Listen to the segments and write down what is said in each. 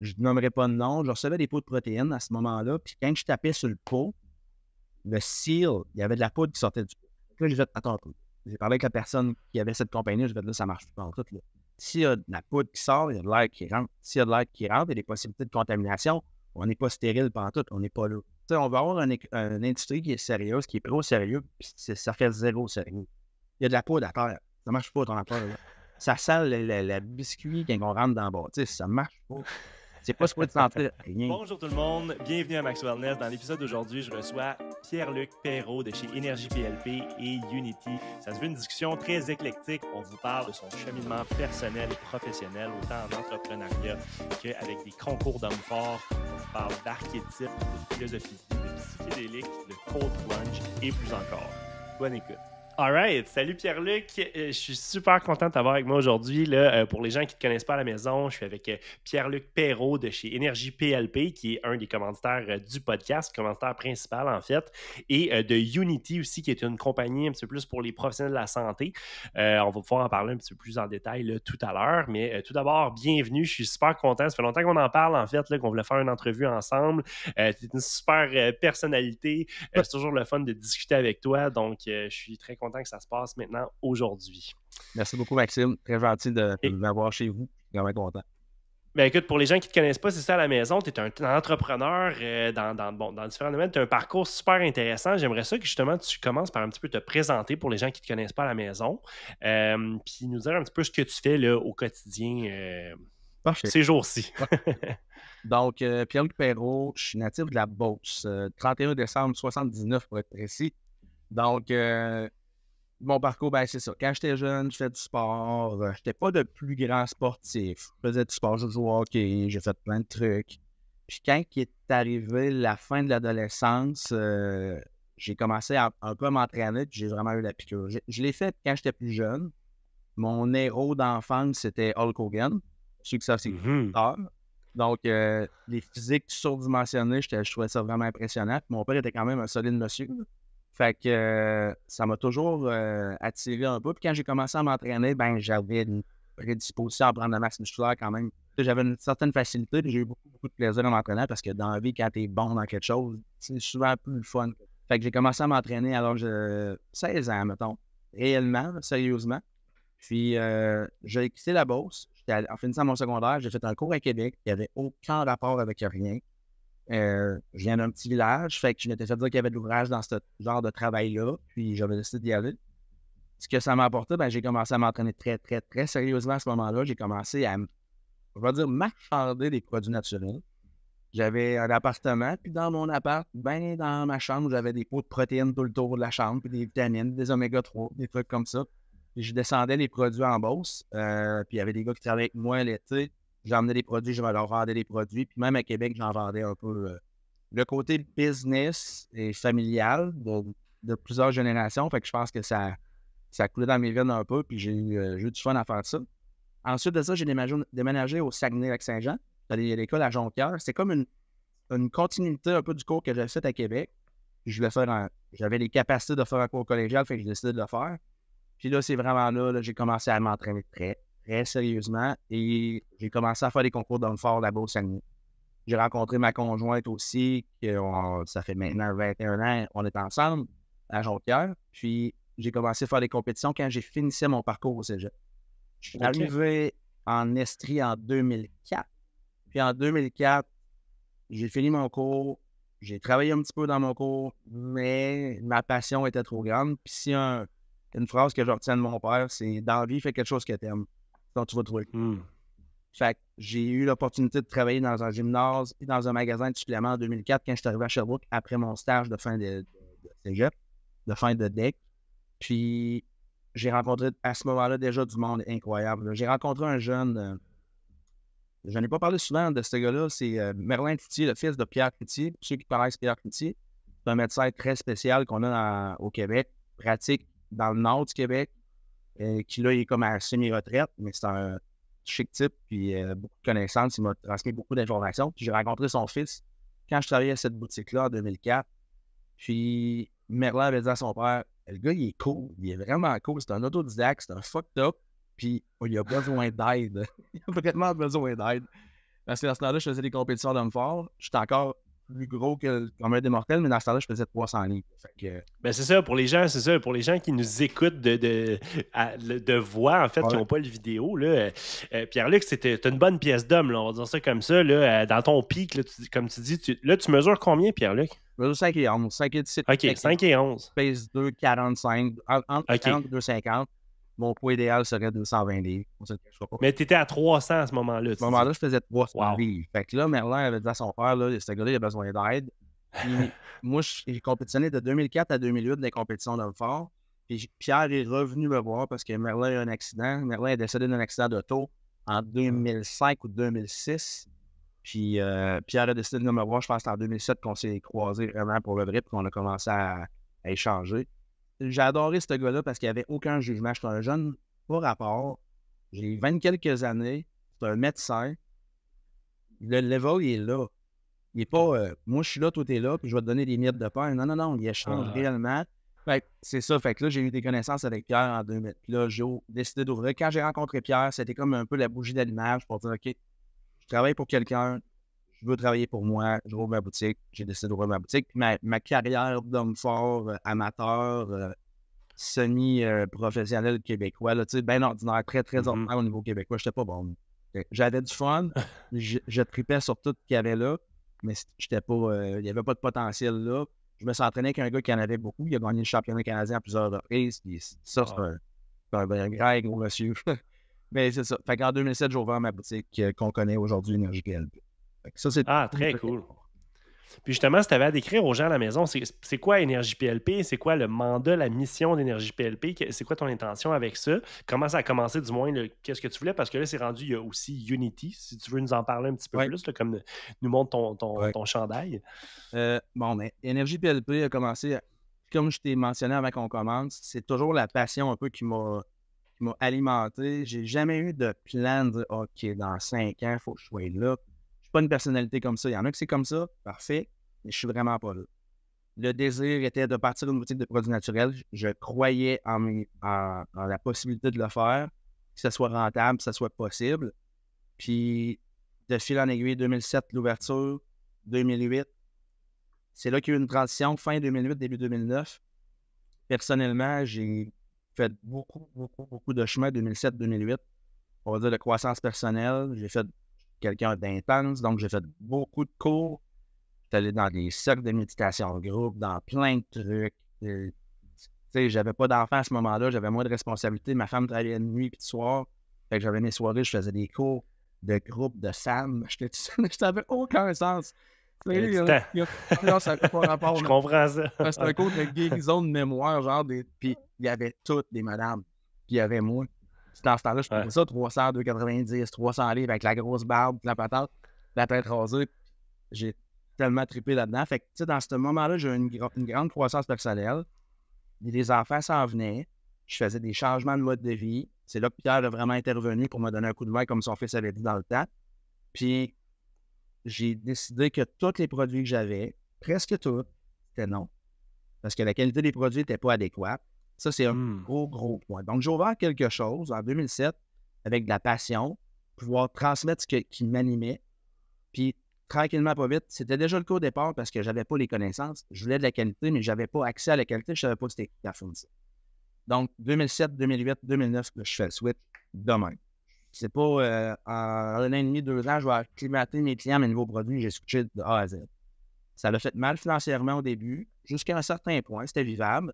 je nommerai pas de nom, je recevais des pots de protéines à ce moment-là, puis quand je tapais sur le pot, le seal, il y avait de la poudre qui sortait du pot. là, j'ai attends, j'ai parlé avec la personne qui avait cette compagnie, je disais là, ça marche pas en tout. S'il y a de la poudre qui sort, il y a de l'air qui rentre. S'il y a de l'air qui rentre, il y a des possibilités de contamination. On n'est pas stérile pendant tout, on n'est pas là. sais, on va avoir une, industrie qui est sérieuse, qui est pro sérieux, puis ça fait zéro sérieux. Il y a de la poudre à terre. Ça marche pas ton affaire. Ça sale la biscuit quand on rentre dans le bâtisse. Ça marche pas. C'est pas Bonjour tout le monde, bienvenue à Max Wellness. Dans l'épisode d'aujourd'hui, je reçois Pierre-Luc Perrault de chez Énergie PLP et Unity. Ça se veut une discussion très éclectique. On vous parle de son cheminement personnel et professionnel, autant en entrepreneuriat qu'avec des concours d'hommes forts. On vous parle d'archétypes, de philosophie, de psychédélique, de cold plunge et plus encore. Bonne écoute. All right. Salut Pierre-Luc. Euh, je suis super content d'avoir avec moi aujourd'hui. Euh, pour les gens qui ne te connaissent pas à la maison, je suis avec euh, Pierre-Luc Perrault de chez Énergie PLP, qui est un des commanditaires du podcast, commanditaire principal en fait, et de Unity aussi, qui est une compagnie un petit peu plus pour les professionnels de la santé. on va pouvoir en parler un petit peu plus en détail tout à l'heure. Mais tout d'abord, bienvenue. Je suis super content. Ça fait longtemps qu'on en parle en fait, qu'on voulait faire une entrevue ensemble. tu es une super personnalité. C'est toujours le fun de discuter avec toi. Donc, je suis très content content que ça se passe maintenant aujourd'hui. Merci beaucoup, Maxime. Très gentil de, m'avoir chez vous. Vraiment content. Ben écoute, pour les gens qui ne te connaissent pas, c'est ça à la maison, tu es un, entrepreneur euh, dans, différents domaines, tu as un parcours super intéressant. J'aimerais ça que justement tu commences par un petit peu te présenter pour les gens qui ne te connaissent pas à la maison, euh, puis nous dire un petit peu ce que tu fais au quotidien euh, ces jours-ci. Donc, Pierre-Luc Perrault, je suis natif de la Beauce, 31 décembre 79 pour être précis. Donc, mon parcours, ben, c'est ça. Quand j'étais jeune, je faisais du sport. Euh, je n'étais pas de plus grand sportif. Je faisais du sport, je jouais au hockey, j'ai fait plein de trucs. Puis quand est arrivé la fin de l'adolescence, euh, j'ai commencé à un peu m'entraîner, puis j'ai vraiment eu la piqûre. Je, l'ai fait quand j'étais plus jeune. Mon héros d'enfance, c'était Hulk Hogan. Celui que ça, c'est mm-hmm. Donc, euh, les physiques surdimensionnées, je trouvais ça vraiment impressionnant. mon père était quand même un solide monsieur. Fait que euh, ça m'a toujours euh, attiré un peu. Puis quand j'ai commencé à m'entraîner, ben j'avais une prédisposition à prendre la masse musculaire quand même. J'avais une certaine facilité, j'ai eu beaucoup, de plaisir à m'entraîner parce que dans la vie, quand t'es bon dans quelque chose, c'est souvent plus le fun. Fait que j'ai commencé à m'entraîner alors l'âge de 16 ans, mettons, réellement, sérieusement. Puis euh, j'ai quitté la j'étais En finissant mon secondaire, j'ai fait un cours à Québec il n'y avait aucun rapport avec rien. Euh, je viens d'un petit village, fait que je m'étais fait dire qu'il y avait de l'ouvrage dans ce genre de travail-là, puis j'avais décidé d'y aller. Ce que ça m'a apporté, ben, j'ai commencé à m'entraîner très, très, très sérieusement à ce moment-là. J'ai commencé à, je vais dire, marchander des produits naturels. J'avais un appartement, puis dans mon appart, ben dans ma chambre, j'avais des pots de protéines tout le tour de la chambre, puis des vitamines, des oméga 3, des trucs comme ça. je descendais les produits en bourse, euh, puis il y avait des gars qui travaillaient avec moi l'été, j'emmenais des produits, je leur vendais des produits. Puis même à Québec, j'en vendais un peu. Euh. le côté business et familial de, plusieurs générations, fait que je pense que ça, ça coulait dans mes veines un peu, puis j'ai eu, euh, du fun à faire ça. Ensuite de ça, j'ai déménagé au saguenay avec saint jean à l'école à Jonquière. C'est comme une, une, continuité un peu du cours que j'avais fait à Québec. je faire J'avais les capacités de faire un cours collégial, fait que j'ai décidé de le faire. Puis là, c'est vraiment là, là j'ai commencé à m'entraîner près très sérieusement et j'ai commencé à faire des concours d'homme fort la bourse au Saguenay. J'ai rencontré ma conjointe aussi, qui, ça fait maintenant 21 ans, on est ensemble à pierre Puis j'ai commencé à faire des compétitions quand j'ai fini mon parcours au cégep. Je suis arrivé en Estrie en 2004. Puis en 2004, j'ai fini mon cours, j'ai travaillé un petit peu dans mon cours, mais ma passion était trop grande. Puis si une phrase que je retiens de mon père, c'est dans la vie, fais quelque chose que t'aimes tu vas trouver. Hmm. Fait j'ai eu l'opportunité de travailler dans un gymnase et dans un magasin de suppléments en 2004 quand je suis arrivé à Sherbrooke après mon stage de fin de, de fin de deck. Puis j'ai rencontré à ce moment-là déjà du monde incroyable. J'ai rencontré un jeune, euh, je n'ai pas parlé souvent de ce gars-là, c'est euh, Merlin Titi, le fils de Pierre Titi Pour ceux qui connaissent Pierre Titi c'est un médecin très spécial qu'on a au Québec, pratique dans le nord du Québec, euh, qui là, il est comme à semi-retraite, mais c'est un chic type, puis euh, beaucoup de connaissances. Il m'a transmis beaucoup d'informations. Puis j'ai rencontré son fils quand je travaillais à cette boutique-là en 2004. Puis Merlin avait dit à son père Le gars, il est cool, il est vraiment cool. C'est un autodidacte, c'est un fucked up, puis oh, il a besoin d'aide. il a vraiment besoin d'aide. Parce que dans ce temps-là, je faisais des compétitions me fort, J'étais encore plus gros que le commun des mortels, mais dans ce temps-là, je faisais 300 livres. Euh, ben c'est ça, pour les gens, c'est ça, pour les gens qui nous écoutent de, de, voix, en fait, qui n'ont pas le vidéo, euh, euh, Pierre-Luc, c'était une bonne pièce d'homme, on va dire ça comme ça, dans ton pic, comme tu dis, tu, là, tu mesures combien, Pierre-Luc? Je mesure 5 et 11, 5 et OK, 5 et 11. 2,45, entre 40 et 2,50. Mon poids idéal serait 220 livres. Mais tu étais à 300 à ce moment-là. À ce moment-là, je faisais 300 livres. Fait que là, Merlin avait dit à son père, là, ce gars-là, il a besoin d'aide. moi, j'ai compétitionné de 2004 à 2008 dans les compétitions d'homme fort. Puis Pierre est revenu me voir parce que Merlin a eu un accident. Merlin est décédé d'un accident d'auto en 2005 ou 2006. Puis euh, Pierre a décidé de me voir, je pense, en 2007 qu'on s'est croisés vraiment pour le vrai, puis qu'on a commencé à échanger j'ai adoré ce gars-là parce qu'il n'y avait aucun jugement. Je suis un jeune, pas rapport. J'ai 20 quelques années. C'est un médecin. Le level, il est là. Il n'est pas euh, moi, je suis là, tout est là, puis je vais te donner des miettes de pain. Non, non, non, il échange ah. réellement. c'est ça. Fait que là, j'ai eu des connaissances avec Pierre en 2000. Puis là, j'ai décidé d'ouvrir. Quand j'ai rencontré Pierre, c'était comme un peu la bougie d'allumage pour dire OK, je travaille pour quelqu'un, je veux travailler pour moi, je rouvre ma boutique, j'ai décidé de rouvrir ma boutique. ma, carrière d'homme fort, euh, amateur, euh, semi-professionnel québécois, là, bien ordinaire, très, très mm-hmm. ordinaire au niveau québécois, j'étais pas bon. J'avais du fun, je, je, tripais sur tout ce qu'il y avait là, mais j'étais pas, euh, il n'y avait pas de potentiel là. Je me suis entraîné avec un gars qui en avait beaucoup, il a gagné le championnat canadien à plusieurs reprises, ça, ah. c'est un, vrai gros monsieur. mais c'est ça. Fait qu'en 2007, j'ai ouvert ma boutique qu'on connaît aujourd'hui, Energy ah, très cool. Puis justement, si tu avais à décrire aux gens à la maison, c'est quoi Énergie PLP? C'est quoi le mandat, la mission d'Énergie PLP? C'est quoi ton intention avec ça? Comment ça a commencé, du moins, qu'est-ce que tu voulais? Parce que là, c'est rendu, il y a aussi Unity, si tu veux nous en parler un petit peu plus, comme nous montre ton, ton, chandail. Euh, bon, mais ben, Énergie PLP a commencé, comme je t'ai mentionné avant qu'on commence, c'est toujours la passion un peu qui m'a alimenté. J'ai jamais eu de plan de OK, dans cinq ans, il faut que je sois là, pas une personnalité comme ça. Il y en a qui c'est comme ça, parfait, mais je suis vraiment pas là. Le désir était de partir d'une boutique de produits naturels. Je croyais en, la possibilité de le faire, que ce soit rentable, que ce soit possible. Puis, de fil en aiguille, 2007, l'ouverture, 2008, c'est là qu'il y a eu une transition, fin 2008, début 2009. Personnellement, j'ai fait beaucoup, beaucoup, beaucoup de chemin 2007-2008. On va dire de croissance personnelle. J'ai fait quelqu'un d'intense, donc j'ai fait beaucoup de cours. J'étais dans des cercles de méditation en groupe, dans plein de trucs. Tu sais, j'avais pas d'enfant à ce moment-là, j'avais moins de responsabilités. Ma femme travaillait de nuit puis de soir. Fait que j'avais mes soirées, je faisais des cours de groupe, de Sam. J'étais tout ça n'avait aucun sens. comprends ça. C'était un cours de guérison de mémoire, genre Puis il y avait toutes des madames. Puis il y avait moi. Dans ce temps-là, je prenais ça 300, 290, 300 livres avec la grosse barbe, la patate, la tête rasée. J'ai tellement trippé là-dedans. Fait que, tu sais, dans ce moment-là, j'ai eu une, grande croissance personnelle. les enfants s'en venaient. Je faisais des changements de mode de vie. C'est là que Pierre a vraiment intervenu pour me donner un coup de main, comme son fils avait dit dans le temps. Puis, j'ai décidé que tous les produits que j'avais, presque tous, c'était non. Parce que la qualité des produits n'était pas adéquate. Ça, c'est un mmh. gros, gros point. Donc, j'ai ouvert quelque chose en 2007 avec de la passion, pouvoir transmettre ce qui m'animait. Puis, tranquillement, pas vite, c'était déjà le cas au départ parce que je n'avais pas les connaissances. Je voulais de la qualité, mais je n'avais pas accès à la qualité. Je ne savais pas ce qui la fournir. Donc, 2007, 2008, 2009, je fais le switch demain. C'est pas euh, en un an et demi, deux ans, je vais acclimater mes clients, mes nouveaux produits, j'ai switché de A à Z. Ça l'a fait mal financièrement au début, jusqu'à un certain point, c'était vivable.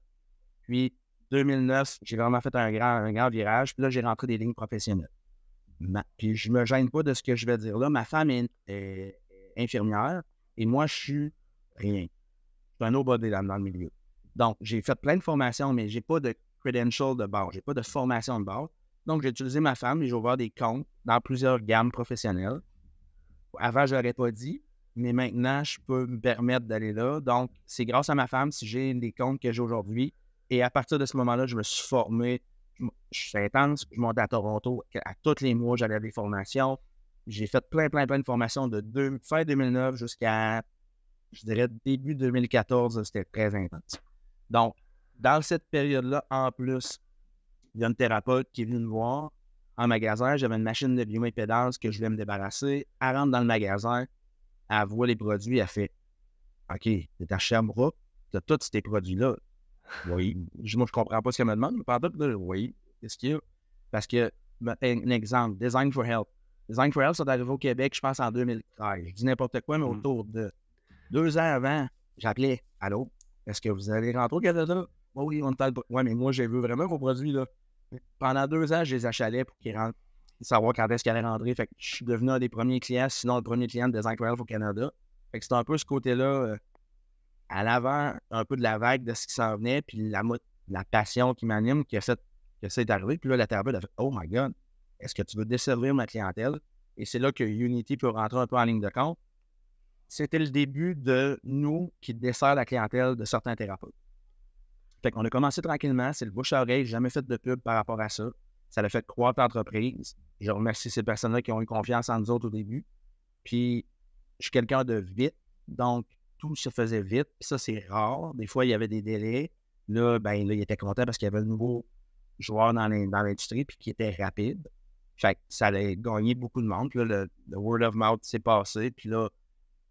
Puis 2009, j'ai vraiment fait un grand, virage. Puis là, j'ai rentré des lignes professionnelles. puis je me gêne pas de ce que je vais dire là. Ma femme est, infirmière et moi, je suis rien. Je suis un des dans, dans le milieu. Donc, j'ai fait plein de formations, mais j'ai pas de credential de base. J'ai pas de formation de base. Donc, j'ai utilisé ma femme et j'ai ouvert des comptes dans plusieurs gammes professionnelles. Avant, je n'aurais pas dit, mais maintenant, je peux me permettre d'aller là. Donc, c'est grâce à ma femme si j'ai des comptes que j'ai aujourd'hui et à partir de ce moment-là, je me suis formé. Je, suis intense. Je montais à Toronto. À tous les mois, j'allais à des formations. J'ai fait plein, plein, plein de formations de fin 2009 jusqu'à, je dirais, début 2014. C'était très intense. Donc, dans cette période-là, en plus, il y a une thérapeute qui est venue me voir en magasin. J'avais une machine de pédale que je voulais me débarrasser. Elle rentre dans le magasin, elle voit les produits, elle fait OK, t'es à Tu t'as tous ces produits-là. Oui. Je, moi, je comprends pas ce qu'elle me demande, mais pendant que oui, est ce qu'il y a? Parce que, un exemple, Design for Health. Design for Health, c'est arrivé au Québec, je pense, en 2013. Je dis n'importe quoi, mais mm. autour de deux ans avant, j'appelais Allô, est-ce que vous allez rentrer au Canada? Oui, on t'aide. »« Oui, mais moi, j'ai vu vraiment vos produits, là. Pendant deux ans, je les achalais pour qu'ils rentrent, savoir quand est-ce qu'ils allaient rentrer. Fait que je suis devenu un des premiers clients, sinon le premier client de Design for Health au Canada. Fait que c'est un peu ce côté-là. Euh, à l'avant un peu de la vague de ce qui s'en venait, puis la, la passion qui m'anime qui a fait arrivé. Puis là, la thérapeute a fait Oh my God, est-ce que tu veux desservir ma clientèle? Et c'est là que Unity peut rentrer un peu en ligne de compte. C'était le début de nous qui dessert la clientèle de certains thérapeutes. Fait qu'on a commencé tranquillement, c'est le bouche à oreille, jamais fait de pub par rapport à ça. Ça l'a fait croître l'entreprise. Je remercie ces personnes-là qui ont eu confiance en nous autres au début. Puis, je suis quelqu'un de vite, donc tout se faisait vite. ça, c'est rare. Des fois, il y avait des délais. Ben, là, il était content parce qu'il y avait un nouveau joueur dans l'industrie puis qui était rapide. Fait ça allait gagner beaucoup de monde. le, word of mouth s'est passé. Puis là,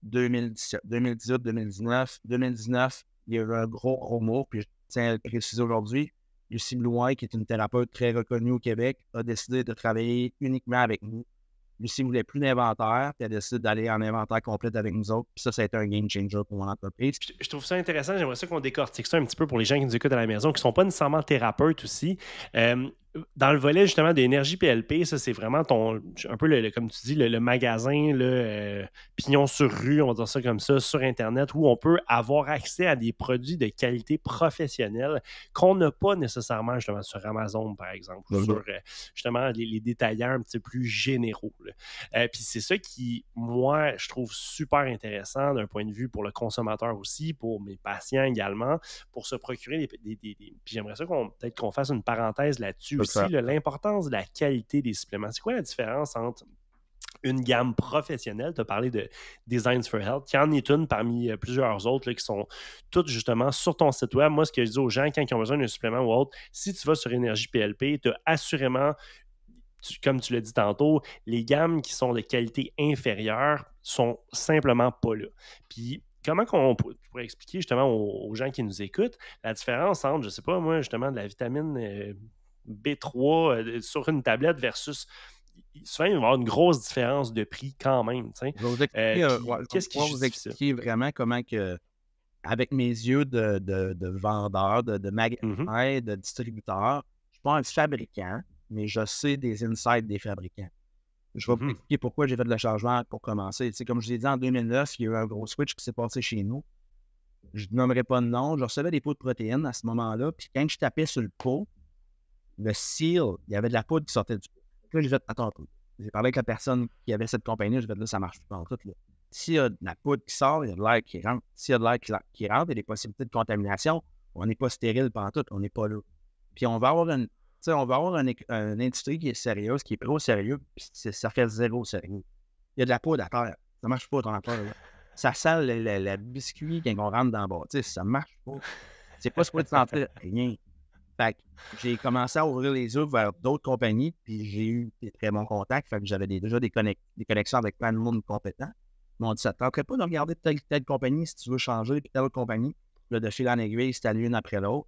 2018, 2019, 2019, il y a eu un gros, gros Puis je tiens à le préciser aujourd'hui. Lucie Blouin, qui est une thérapeute très reconnue au Québec, a décidé de travailler uniquement avec nous Lucie ne voulait plus d'inventaire, puis elle décide d'aller en inventaire complet avec nous autres. Puis ça, ça a été un game changer pour mon entreprise. Je, trouve ça intéressant. J'aimerais ça qu'on décortique ça un petit peu pour les gens qui nous écoutent à la maison, qui ne sont pas nécessairement thérapeutes aussi. Euh, dans le volet justement d'énergie PLP, ça c'est vraiment ton un peu comme tu dis le, magasin le euh, pignon sur rue, on va dire ça comme ça sur internet où on peut avoir accès à des produits de qualité professionnelle qu'on n'a pas nécessairement justement sur Amazon par exemple ou sur euh, justement les, détailleurs détaillants un petit peu plus généraux. Euh, puis c'est ça qui moi je trouve super intéressant d'un point de vue pour le consommateur aussi, pour mes patients également, pour se procurer des, puis j'aimerais ça qu'on peut-être qu'on fasse une parenthèse là-dessus aussi l'importance de la qualité des suppléments. C'est quoi la différence entre une gamme professionnelle. Tu as parlé de Designs for Health, qui en est une parmi euh, plusieurs autres qui sont toutes justement sur ton site web. Moi, ce que je dis aux gens quand ils ont besoin d'un supplément ou autre, si tu vas sur Énergie PLP, tu as assurément, comme tu l'as dit tantôt, les gammes qui sont de qualité inférieure sont simplement pas là. Puis, Comment on pourrait expliquer justement aux, gens qui nous écoutent la différence entre, je ne sais pas moi, justement, de la vitamine euh, B3 euh, sur une tablette versus souvent, il va y avoir une grosse différence de prix quand même. Je vais vous expliquer vraiment comment que, avec mes yeux de, vendeur, de, de magasin, mm-hmm. de distributeur, je ne suis pas un fabricant, mais je sais des insights des fabricants. Je vais vous mm-hmm. expliquer pourquoi j'ai fait de la changement pour commencer. C'est comme je vous l'ai dit, en 2009, il y a eu un gros switch qui s'est passé chez nous. Je ne nommerai pas de nom. Je recevais des pots de protéines à ce moment-là. Puis quand je tapais sur le pot, le seal, il y avait de la poudre qui sortait du. Là, j'ai j'ai parlé avec la personne qui avait cette compagnie, vais vais là, ça marche pas en tout. S'il y a de la poudre qui sort, il y a de l'air qui rentre. S'il y a de l'air qui, rentre, il y a des possibilités de contamination. On n'est pas stérile pendant tout, on n'est pas là. Puis on va avoir une, on va avoir industrie qui est sérieuse, qui est pro sérieux, puis ça fait zéro sérieux. Il y a de la poudre à terre. Ça marche pas ton poudre. Ça sale la biscuit quand on rentre dans le bas. ça marche pas. C'est pas ce de rentrer rien. Fait j'ai commencé à ouvrir les yeux vers d'autres compagnies, puis j'ai eu des très bons contacts. Fait que j'avais déjà des, connexions avec plein de monde compétent. Ils m'ont dit ça ne pas de regarder telle telle compagnie si tu veux changer, puis telle compagnie. Là, de chez en aiguille, c'était l'une après l'autre.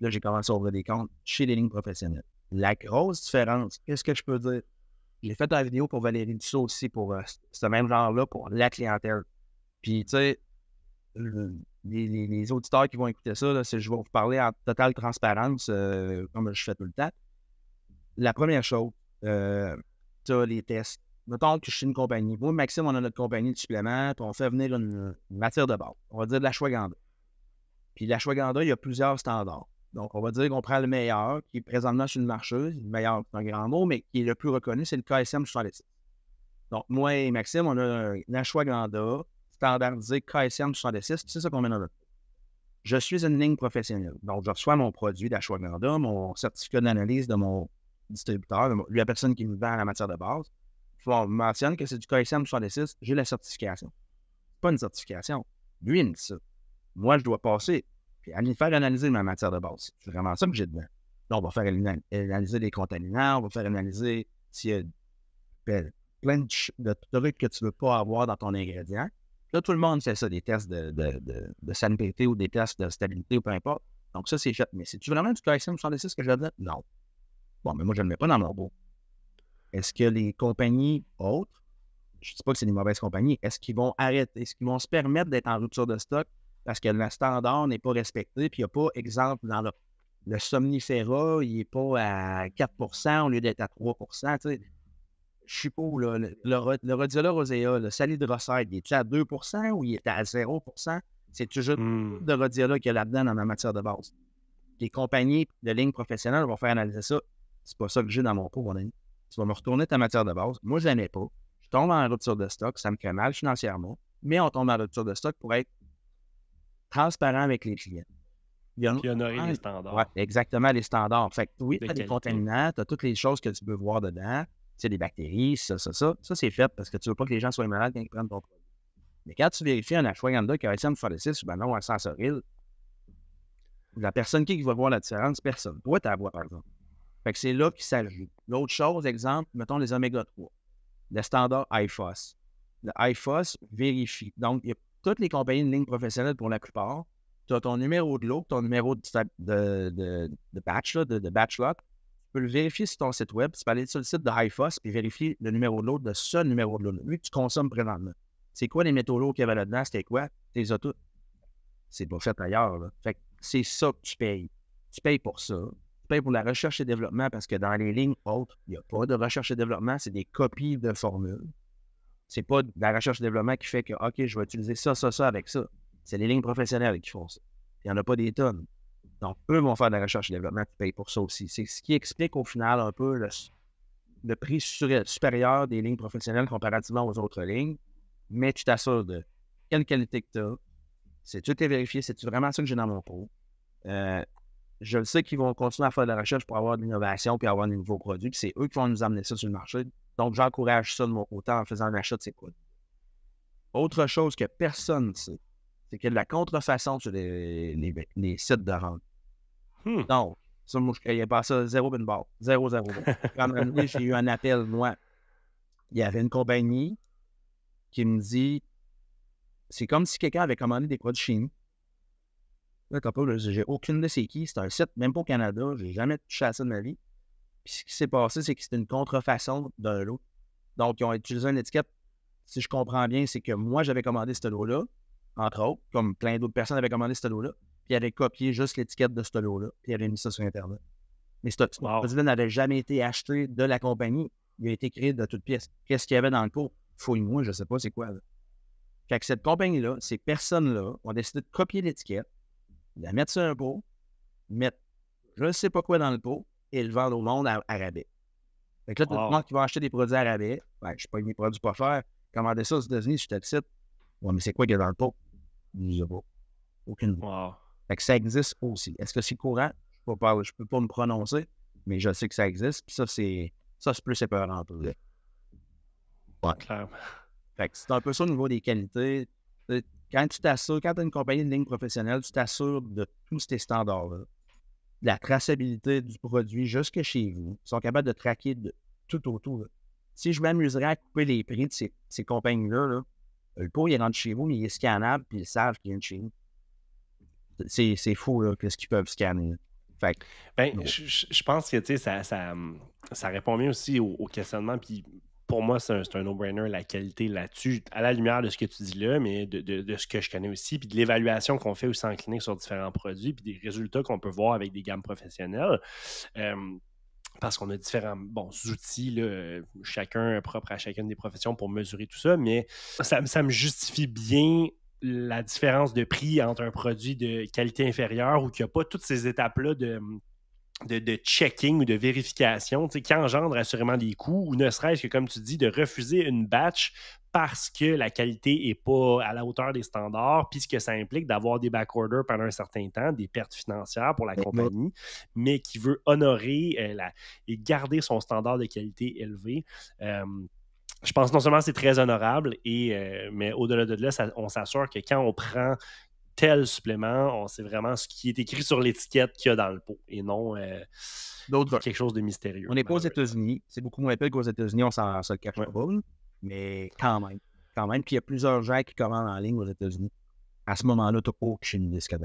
Là, j'ai commencé à ouvrir des comptes chez des lignes professionnelles. La grosse différence, qu'est-ce que je peux dire? J'ai fait la vidéo pour Valérie Dussault aussi, pour euh, ce même genre-là, pour la clientèle. Puis, tu sais, euh, les, auditeurs qui vont écouter ça, je vais vous parler en totale transparence, euh, comme je fais tout le temps. La première chose, euh, tu as les tests. Notamment, que je suis une compagnie. Moi, Maxime, on a notre compagnie de suppléments, puis on fait venir une, matière de base. On va dire de la chouaganda. Puis la chouaganda, il y a plusieurs standards. Donc, on va dire qu'on prend le meilleur, qui est présentement sur le marché, le meilleur, c'est grand mot, mais qui est le plus reconnu, c'est le KSM 66. Donc, moi et Maxime, on a un ashwagandha standardisé KSM66, c'est ça qu'on met dans notre. Je suis une ligne professionnelle. Donc, je reçois mon produit d'Ashwagandha, mon certificat d'analyse de mon distributeur, de la personne qui me vend la matière de base. On mentionne que c'est du KSM66, j'ai la certification. Pas une certification. Lui, il me dit ça. Moi, je dois passer puis aller faire analyser ma matière de base. C'est vraiment ça que j'ai dedans. Donc, on va faire analyser les contaminants, on va faire analyser s'il y a ben, plein de trucs que tu ne veux pas avoir dans ton ingrédient tout le monde fait ça, des tests de, de, sanité ou des tests de stabilité ou peu importe. Donc, ça, c'est juste. Mais c'est-tu vraiment du KSM 66 que dit? Non. Bon, mais moi, je ne le mets pas dans mon robot. Est-ce que les compagnies autres, je ne dis pas que c'est des mauvaises compagnies, est-ce qu'ils vont arrêter, est-ce qu'ils vont se permettre d'être en rupture de stock parce que le standard n'est pas respecté, puis il n'y a pas, exemple, dans le, le il n'est pas à 4 au lieu d'être à 3 tu sais. Chipo, là, le, le, le Rhodiola rosea, le recette, il était à 2 ou il est à 0 C'est toujours hmm. de Rhodiola qu'il y a là-dedans dans ma matière de base. Les compagnies de ligne professionnelle vont faire analyser ça. C'est pas ça que j'ai dans mon pot, mon ami. Tu vas me retourner ta matière de base. Moi, je n'en ai pas. Je tombe en rupture de stock. Ça me crée mal financièrement. Mais on tombe en rupture de stock pour être transparent avec les clients. Il y en a les standards. Ouais, exactement, les standards. Fait oui, tu as des contaminants, tu as toutes les choses que tu peux voir dedans sais, des bactéries, ça, ça, ça. Ça, c'est fait parce que tu veux pas que les gens soient malades quand ils prennent ton produit. Mais quand tu vérifies un ashwagandha qui a été foresis ou ben non, un sensoril, la personne qui va voir la différence, personne. Toi, tu la par exemple. Fait que c'est là qu'il s'agit. L'autre chose, exemple, mettons les oméga 3, le standard IFOS. Le IFOS vérifie. Donc, il y a toutes les compagnies de ligne professionnelle pour la plupart. Tu as ton numéro de lot, ton numéro de, de, de, batch, de, de batch lock. Tu peux le vérifier sur ton site web. Tu peux aller sur le site de HiFos et vérifier le numéro de l'autre, de ce numéro de l'autre, lui que tu consommes présentement. C'est quoi les métaux lourds qu'il y avait là-dedans? C'était quoi? T'es autos. C'est pas fait ailleurs. Fait c'est ça que tu payes. Tu payes pour ça. Tu payes pour la recherche et développement parce que dans les lignes autres, il n'y a pas de recherche et développement. C'est des copies de formules. C'est pas de la recherche et développement qui fait que, OK, je vais utiliser ça, ça, ça avec ça. C'est les lignes professionnelles qui font ça. Il n'y en a pas des tonnes. Donc, eux vont faire de la recherche et développement, qui payent pour ça aussi. C'est ce qui explique au final un peu le, prix supérieur des lignes professionnelles comparativement aux autres lignes, mais tu t'assures de quelle qualité que tu as, c'est-tu t'es vérifié, cest vraiment ça que j'ai dans mon pot. Euh, je le sais qu'ils vont continuer à faire de la recherche pour avoir de l'innovation puis avoir de nouveaux produits, c'est eux qui vont nous amener ça sur le marché. Donc, j'encourage ça autant en faisant un achat de ces produits. Autre chose que personne ne sait, c'est qu'il y a de la contrefaçon sur les, les, les sites de rente. Hmm. Donc, ça, moi, je pas ça. Zéro bin Zéro, zéro. Quand j'ai eu un appel, moi. Il y avait une compagnie qui me dit c'est comme si quelqu'un avait commandé des produits de nous. j'ai aucune de ces qui. C'est un site, même pas au Canada. J'ai jamais touché à ça de ma vie. Puis ce qui s'est passé, c'est que c'était une contrefaçon d'un lot. Donc, ils ont utilisé une étiquette. Si je comprends bien, c'est que moi, j'avais commandé ce lot-là, entre autres, comme plein d'autres personnes avaient commandé ce lot-là puis elle avait copié juste l'étiquette de ce lot-là, puis elle avait mis ça sur Internet. Mais ce produit-là n'avait jamais été acheté de la compagnie. Il a été créé de toute pièce. Qu'est-ce qu'il y avait dans le pot? Fouille-moi, je ne sais pas c'est quoi. Là. Fait que cette compagnie-là, ces personnes-là, ont décidé de copier l'étiquette, la mettre sur un pot, mettre je ne sais pas quoi dans le pot et le vendre au monde à, Fait que là, tout le monde qui va acheter des produits à rabais, ben, je ne sais pas mes produits pas faire, commander ça aux États-Unis, je suis le cite. Ouais, mais c'est quoi qu'il y a dans le pot? Il ne a pas. Aucune. Fait que ça existe aussi. Est-ce que c'est courant? Je ne peux, pas me prononcer, mais je sais que ça existe. ça, c'est ça, c'est plus séparant Ouais. Fait que c'est un peu ça au niveau des qualités. Quand tu t'assures, quand tu as une compagnie de ligne professionnelle, tu t'assures de tous tes standards-là. La traçabilité du produit jusque chez vous. Ils sont capables de traquer de, tout autour. Si je m'amuserais à couper les prix de ces, compagnies-là, le pot, il rentre chez vous, mais il est scannable, puis ils savent qu'il vient de chez vous c'est fou, là, qu'est-ce qu'ils peuvent scanner. Fait ben, je, pense que, ça, ça, ça, répond bien aussi au, questionnement, puis pour moi, c'est un, un no-brainer, la qualité là-dessus, à la lumière de ce que tu dis là, mais de, ce que je connais aussi, puis de l'évaluation qu'on fait aussi en clinique sur différents produits, puis des résultats qu'on peut voir avec des gammes professionnelles. Euh, parce qu'on a différents outils, chacun propre à chacune des professions pour mesurer tout ça, mais ça, ça me justifie bien la différence de prix entre un produit de qualité inférieure ou qui a pas toutes ces étapes-là de, de, checking ou de vérification qui engendre assurément des coûts ou ne serait-ce que, comme tu dis, de refuser une batch parce que la qualité n'est pas à la hauteur des standards, puisque ça implique d'avoir des backorders pendant un certain temps, des pertes financières pour la compagnie, mais qui veut honorer euh, et garder son standard de qualité élevé. Euh, je pense non seulement c'est très honorable, et, euh, mais au-delà de là, on s'assure que quand on prend tel supplément, on sait vraiment ce qui est écrit sur l'étiquette qu'il y a dans le pot et non euh, quelque chose de mystérieux. On n'est pas aux États-Unis. C'est beaucoup moins pire qu'aux États-Unis, on s'en se cache Mais quand même. Quand même. Puis il y a plusieurs gens qui commandent en ligne aux États-Unis. À ce moment-là, tu n'as aucune idée de ce que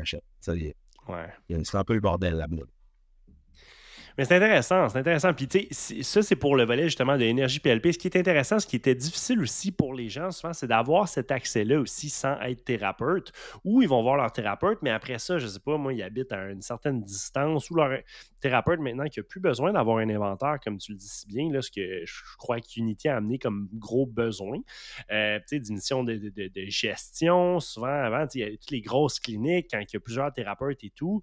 C'est un peu le bordel là-bas. Mais c'est intéressant, c'est intéressant. Puis, tu sais, ça, c'est pour le volet justement de l'énergie PLP. Ce qui est intéressant, ce qui était difficile aussi pour les gens, souvent, c'est d'avoir cet accès-là aussi sans être thérapeute, ou ils vont voir leur thérapeute, mais après ça, je sais pas, moi, ils habitent à une certaine distance, ou leur thérapeute maintenant qui n'a plus besoin d'avoir un inventaire, comme tu le dis si bien, là, ce que je crois qu'Unity a amené comme gros besoin, euh, tu sais, d'émission de, de, de, gestion, souvent avant, il y a toutes les grosses cliniques, quand il y a plusieurs thérapeutes et tout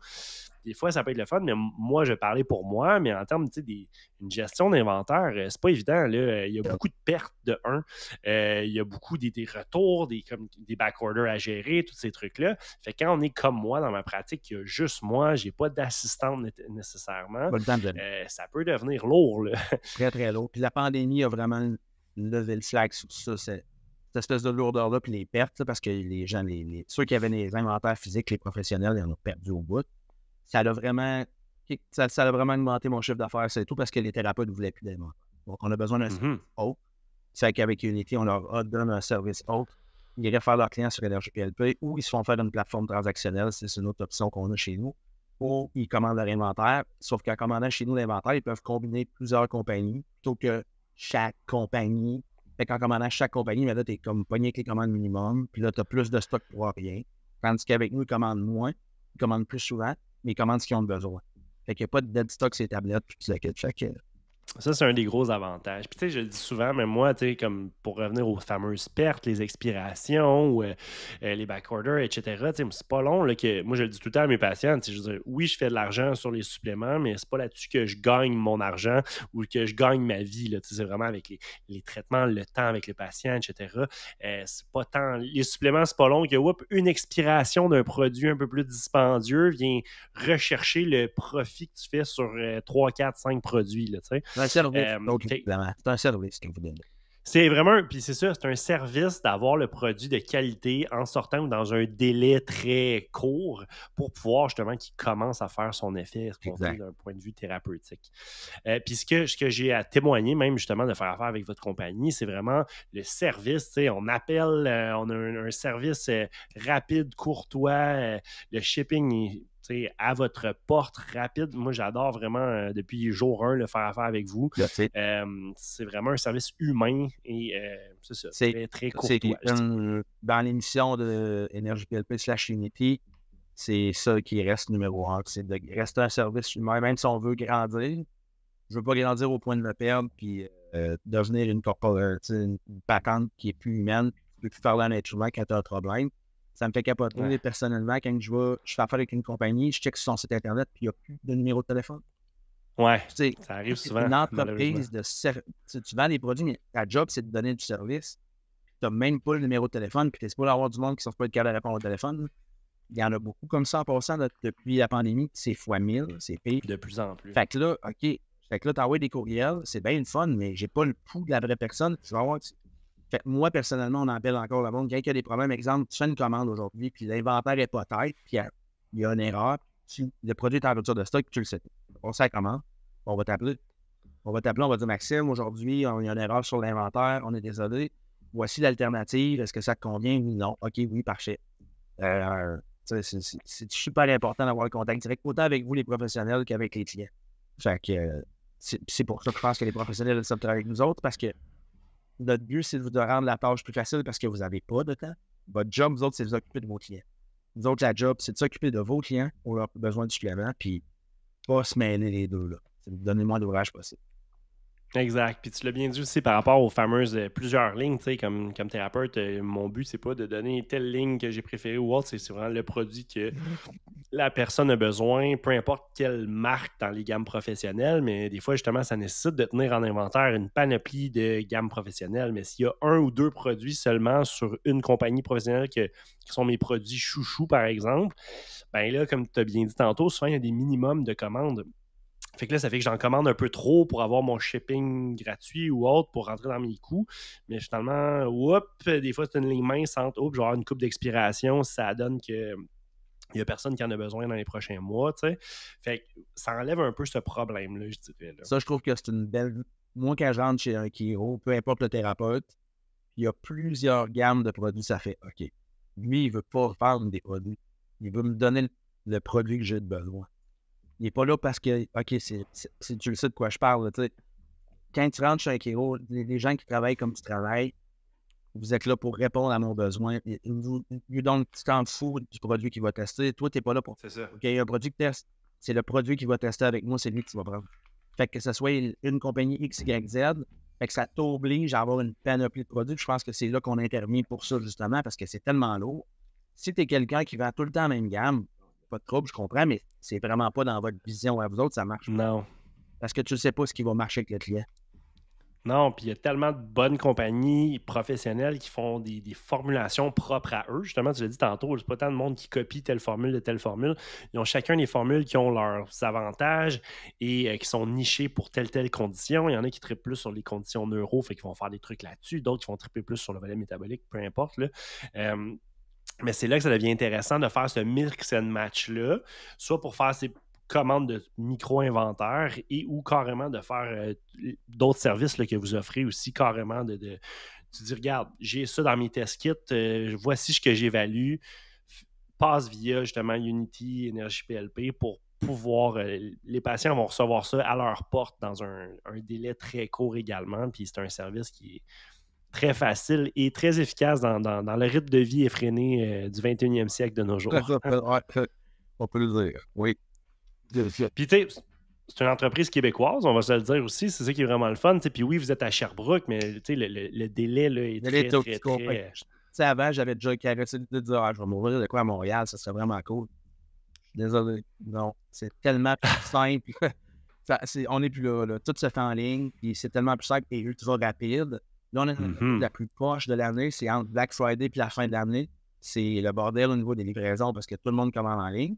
des fois, ça peut être le fun, mais moi, je parlais pour moi, mais en termes d'une gestion d'inventaire, euh, c'est pas évident. Là. Euh, euh, il y a beaucoup de pertes de 1. il y a beaucoup des, retours, des, comme, des backorders à gérer, tous ces trucs-là. Fait quand on est comme moi dans ma pratique, il y a juste moi, j'ai pas d'assistante nécessairement. ça peut devenir lourd. Très, très lourd. Puis la pandémie a vraiment levé le slack sur ça. C'est cette espèce de lourdeur-là, puis les pertes, parce que les gens, les, ceux qui avaient des inventaires physiques, les professionnels, ils en ont perdu au bout ça a vraiment, ça, a vraiment augmenté mon chiffre d'affaires. C'est tout parce que les thérapeutes ne voulaient plus des Donc, on a besoin d'un mm-hmm. service haut. C'est qu'avec Unity, on leur donne un service haut. Ils réfèrent leurs clients sur LRGPLP ou ils se font faire une plateforme transactionnelle. C'est une autre option qu'on a chez nous. Ou ils commandent leur inventaire. Sauf qu'en commandant chez nous l'inventaire, ils peuvent combiner plusieurs compagnies plutôt que chaque compagnie. Fait qu'en commandant chaque compagnie, mais tu es comme pogné avec les commandes minimum, puis là, tu as plus de stock pour rien. Tandis qu'avec nous, ils commandent moins, ils commandent plus souvent, mes commandes qu'ils ont besoin. Fait qu'il n'y a pas de dead stock les tablettes, puis la Fait ça, c'est un des gros avantages. Puis, tu sais, je le dis souvent, mais moi, tu sais, comme pour revenir aux fameuses pertes, les expirations, ou, les euh, euh, les backorders, etc., tu sais, c'est pas long. Là, que, moi, je le dis tout le temps à mes patients, tu sais, je veux dire, oui, je fais de l'argent sur les suppléments, mais c'est pas là-dessus que je gagne mon argent ou que je gagne ma vie. Là, tu sais, c'est vraiment avec les, traitements, le temps avec le patient, etc. Euh, c'est pas tant. Les suppléments, c'est pas long que, whoop, une expiration d'un produit un peu plus dispendieux vient rechercher le profit que tu fais sur trois, 3, 4, 5 produits, là, tu sais un service. Euh, c'est un service C'est vraiment, puis c'est ça, c'est un service d'avoir le produit de qualité en sortant dans un délai très court pour pouvoir justement qu'il commence à faire son effet d'un point de vue thérapeutique. Euh, puis ce que, j'ai à témoigner, même justement de faire affaire avec votre compagnie, c'est vraiment le service. On appelle, euh, on a un, service rapide, courtois, le shipping à votre porte rapide. Moi, j'adore vraiment euh, depuis jour 1 le faire affaire avec vous. Euh, c'est vraiment un service humain et euh, c'est très, court. dans l'émission de Energy PLP slash Unity, c'est ça qui reste numéro un. C'est de rester un service humain, même si on veut grandir. Je veux pas grandir au point de me perdre puis devenir une corporation, une patente qui est plus humaine. ne veux plus parler à un être humain quand tu un problème ça me fait capoter personnellement quand je je fais affaire avec une compagnie, je check sur son site internet, puis il n'y a plus de numéro de téléphone. Ouais. Tu sais, ça arrive souvent. Une entreprise de service. tu, vends des produits, mais ta job, c'est de donner du service. Tu n'as même pas le numéro de téléphone, puis tu es pas avoir du monde qui ne pas être capable de répondre au téléphone. Il y en a beaucoup comme ça en passant depuis la pandémie, c'est fois 1000, c'est pire. De plus en plus. Fait que là, OK, fait que là, envoyé des courriels, c'est bien une fun, mais j'ai pas le pouls de la vraie personne. Je vais avoir moi, personnellement, on appelle encore le monde. Quand il y a des problèmes, exemple, tu fais une commande aujourd'hui, puis l'inventaire est pas tête, puis il y a une erreur, si le produit est en rupture de stock, tu le sais. On sait comment. On va t'appeler. On va t'appeler, on va dire Maxime, aujourd'hui, il y a une erreur sur l'inventaire, on est désolé. Voici l'alternative. Est-ce que ça te convient? ou non. OK, oui, parfait. Euh, c'est super important d'avoir le contact direct, autant avec vous, les professionnels, qu'avec les clients. Fait que euh, c'est pour ça que je pense que les professionnels sont avec nous autres parce que notre but, c'est de vous rendre la page plus facile parce que vous n'avez pas de temps. Votre job, vous autres, c'est de vous occuper de vos clients. Vous autres, la job, c'est de s'occuper de vos clients ou leurs besoin du client, puis pas se mêler les deux. Là. C'est de vous donner le moins d'ouvrage possible. Exact. Puis tu l'as bien dit aussi par rapport aux fameuses euh, plusieurs lignes, tu sais, comme, comme thérapeute, euh, mon but, c'est pas de donner telle ligne que j'ai préférée ou autre, c'est vraiment le produit que la personne a besoin, peu importe quelle marque dans les gammes professionnelles, mais des fois, justement, ça nécessite de tenir en inventaire une panoplie de gammes professionnelles. Mais s'il y a un ou deux produits seulement sur une compagnie professionnelle que, qui sont mes produits chouchou, par exemple, ben là, comme tu as bien dit tantôt, souvent, il y a des minimums de commandes fait que là, ça fait que j'en commande un peu trop pour avoir mon shipping gratuit ou autre pour rentrer dans mes coûts. Mais finalement, whoop, des fois, c'est une ligne mince entre oups, je une coupe d'expiration. Ça donne que il n'y a personne qui en a besoin dans les prochains mois. Fait ça enlève un peu ce problème-là, je dirais. Ça, je trouve que c'est une belle. Moi, quand je rentre chez un chiro, peu importe le thérapeute, il y a plusieurs gammes de produits. Ça fait OK. Lui, il ne veut pas vendre des produits. Il veut me donner le produit que j'ai besoin. Il n'est pas là parce que, OK, c'est, tu le sais de quoi je parle. sais Quand tu rentres chez un kéro, les, gens qui travaillent comme tu travailles, vous êtes là pour répondre à mon besoin. Vous, donc, tu t'en fous du produit qui va tester. Toi, tu n'es pas là pour. C'est ça. OK, un produit qui C'est le produit qui va tester avec moi, c'est lui qui va prendre. Fait que ce soit une compagnie X, Y, Z, fait que ça t'oblige à avoir une panoplie de produits. Je pense que c'est là qu'on intervient pour ça, justement, parce que c'est tellement lourd. Si tu es quelqu'un qui vend tout le temps la même gamme, pas de trouble, je comprends, mais c'est vraiment pas dans votre vision à vous autres, ça marche. Non. Parce que tu ne sais pas ce qui va marcher avec le client. Non, puis il y a tellement de bonnes compagnies professionnelles qui font des, formulations propres à eux. Justement, tu l'as dit tantôt, il n'y a pas tant de monde qui copie telle formule de telle formule. Ils ont chacun des formules qui ont leurs avantages et euh, qui sont nichées pour telle telle condition. Il y en a qui trippent plus sur les conditions neuro, fait qu'ils vont faire des trucs là-dessus. D'autres qui vont tripper plus sur le volet métabolique, peu importe. Là. Euh, mais c'est là que ça devient intéressant de faire ce mix and match-là, soit pour faire ces commandes de micro-inventaire et ou carrément de faire euh, d'autres services que vous offrez aussi, carrément de, dire, regarde, j'ai ça dans mes test kits, euh, voici ce que j'évalue, passe via justement Unity, Energy PLP pour pouvoir, euh, les patients vont recevoir ça à leur porte dans un délai très court également, puis c'est un service qui est très facile et très efficace dans, le rythme de vie effréné euh, du 21e siècle de nos jours. on peut le dire, oui. Puis, tu c'est une entreprise québécoise, on va se le dire aussi. C'est ça qui est vraiment le fun. Puis oui, vous êtes à Sherbrooke, mais le, délai est très, très, très... avant, j'avais déjà caressé de dire ah, je vais m'ouvrir de quoi à Montréal, ça serait vraiment cool. Désolé. Non, c'est tellement plus simple. est, on n'est plus là, Tout se fait en ligne, puis c'est tellement plus simple et ultra rapide. Mm-hmm. la plus proche de l'année, c'est entre Black Friday et la fin de l'année. C'est le bordel au niveau des livraisons parce que tout le monde commande en ligne.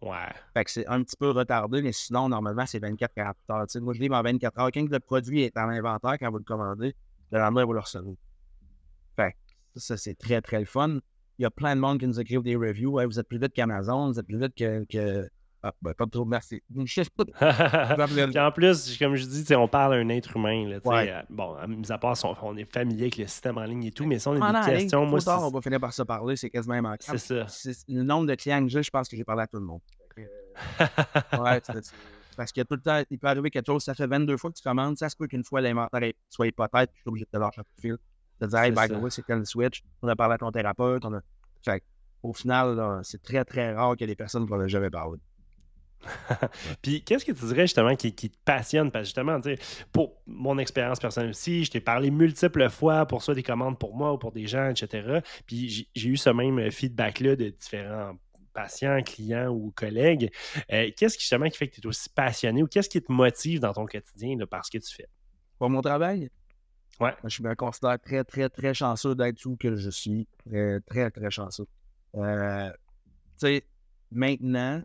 Fait que c'est un petit peu retardé, mais sinon, normalement, c'est 24 heures. T'sais, moi, je livre en 24 heures. Quand le produit est en inventaire, quand vous le commandez, le lendemain, vous le recevoir. ça, c'est très, très le fun. Il y a plein de monde qui nous écrivent des reviews. vous êtes plus vite qu'Amazon, vous êtes plus vite que ah, ben, pas trop, merci. Puis en plus, comme je dis, on parle à un être humain. Là, euh, bon, mis à part, on, on est familier avec le système en ligne et tout, ben, mais si on a des questions, moi. on va finir par se parler, c'est quasiment immanquable. C'est ça. Le nombre de clients que j'ai, je pense que j'ai parlé à tout le monde. Euh, ouais, parce que tout le temps, il peut arriver quelque chose, ça fait 22 fois que tu commandes, ça se peut qu'une fois l'inventaire soit hypothèque, puis je obligé de te lâcher un fil. De dire, hey, by c'est le switch, on a parlé à ton thérapeute, au final, c'est très, très rare que des personnes vont jamais parlé puis qu'est-ce que tu dirais justement qui, te passionne? Parce que justement, pour mon expérience personnelle aussi, je t'ai parlé multiples fois pour ça, des commandes pour moi ou pour des gens, etc. Puis j'ai eu ce même feedback-là de différents patients, clients ou collègues. Euh, qu'est-ce qui justement qui fait que tu es aussi passionné ou qu'est-ce qui te motive dans ton quotidien par ce que tu fais? Pour mon travail? Ouais. je me considère très, très, très chanceux d'être où que je suis. Très, très, très chanceux. Euh, tu sais, maintenant,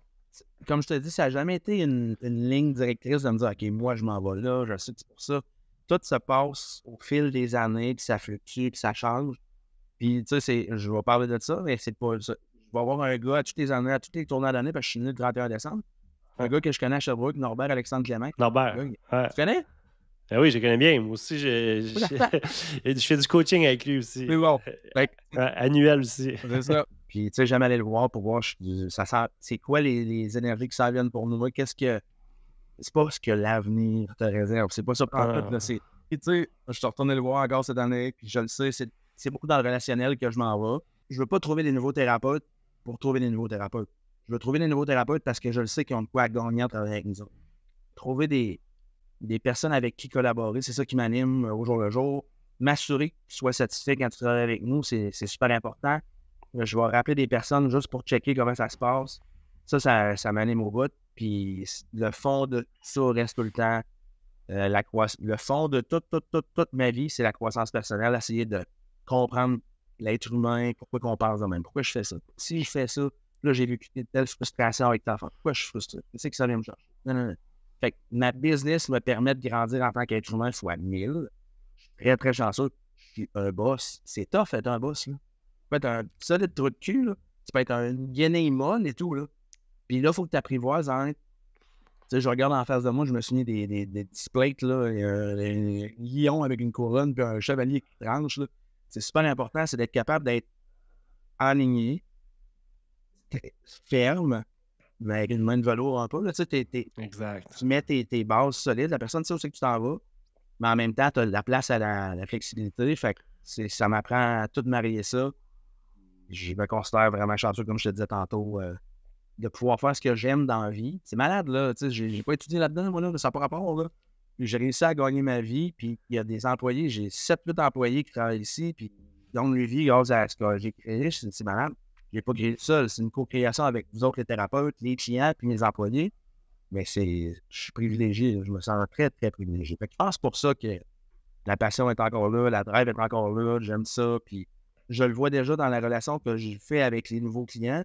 comme je te dis, ça n'a jamais été une, ligne directrice de me dire, OK, moi, je m'en vais là, je sais que c'est pour ça. Tout se passe au fil des années, puis ça fluctue, puis ça change. Puis, tu sais, je vais parler de ça, mais c'est pas ça. Je vais avoir un gars à toutes les années, à toutes les tournées d'année, parce que je suis né le 31 décembre. Un gars que je connais à Sherbrooke, Norbert Alexandre Clément. Norbert. Tu connais? Ben oui, je connais bien. Moi aussi, je, fais du coaching avec lui aussi. Oui, wow. Annuel aussi. C'est ça. Puis, tu sais, j'aime aller le voir pour voir ça c'est quoi les, énergies qui ça viennent pour nous. Qu'est-ce que. C'est pas ce que l'avenir te réserve. C'est pas ça. Ah. tu sais, je suis retourné le voir encore cette année. Puis, je le sais, c'est, beaucoup dans le relationnel que je m'en vais. Je veux pas trouver des nouveaux thérapeutes pour trouver des nouveaux thérapeutes. Je veux trouver des nouveaux thérapeutes parce que je le sais qu'ils ont de quoi gagner en travailler avec nous Trouver des des personnes avec qui collaborer. C'est ça qui m'anime euh, au jour le jour. M'assurer que tu sois satisfait quand tu travailles avec nous, c'est super important. Euh, je vais rappeler des personnes juste pour checker comment ça se passe. Ça, ça, m'anime au bout. Puis le fond de tout ça reste tout le temps. Euh, le fond de toute, ma vie, c'est la croissance personnelle, essayer de comprendre l'être humain, pourquoi qu'on parle de même, pourquoi je fais ça. Si je fais ça, là, j'ai vécu de telle frustration avec ta femme. Pourquoi je suis frustré? C'est que ça vient me chercher. Non, non, non. Fait que ma business me permet de grandir en tant qu'être humain soit 1000. très, très chanceux. Je suis un boss. C'est tough être un boss. Là. Tu peux être un solide trou de cul. Là. Tu peux être un guénémon et tout. Là. Puis là, il faut que tu apprivoises en être... Tu sais, je regarde en face de moi, je me souviens des, des, des displays, là, un, lion avec une couronne, puis un chevalier qui tranche. C'est super important, c'est d'être capable d'être aligné, ferme, mais avec une main de velours un peu. Tu mets tes, bases solides, la personne sait où c'est que tu t'en vas, mais en même temps, tu as la place à la, flexibilité. Fait ça m'apprend à tout marier ça. Je me considère vraiment chanceux, comme je te disais tantôt, euh, de pouvoir faire ce que j'aime dans la vie. C'est malade, là. J'ai, j'ai pas étudié là-dedans, moi, là, ça n'a pas rapport, là. j'ai réussi à gagner ma vie, puis il y a des employés, j'ai 7-8 employés qui travaillent ici, puis ils ont une vie grâce à ce que j'ai créé, c'est malade. Je n'ai pas créé seul. C'est une co-création avec vous autres, les thérapeutes, les clients, puis mes employés. Mais je suis privilégié. Je me sens très, très privilégié. Fait je pour ça que la passion est encore là, la drive est encore là, j'aime ça. Puis je le vois déjà dans la relation que je fais avec les nouveaux clients.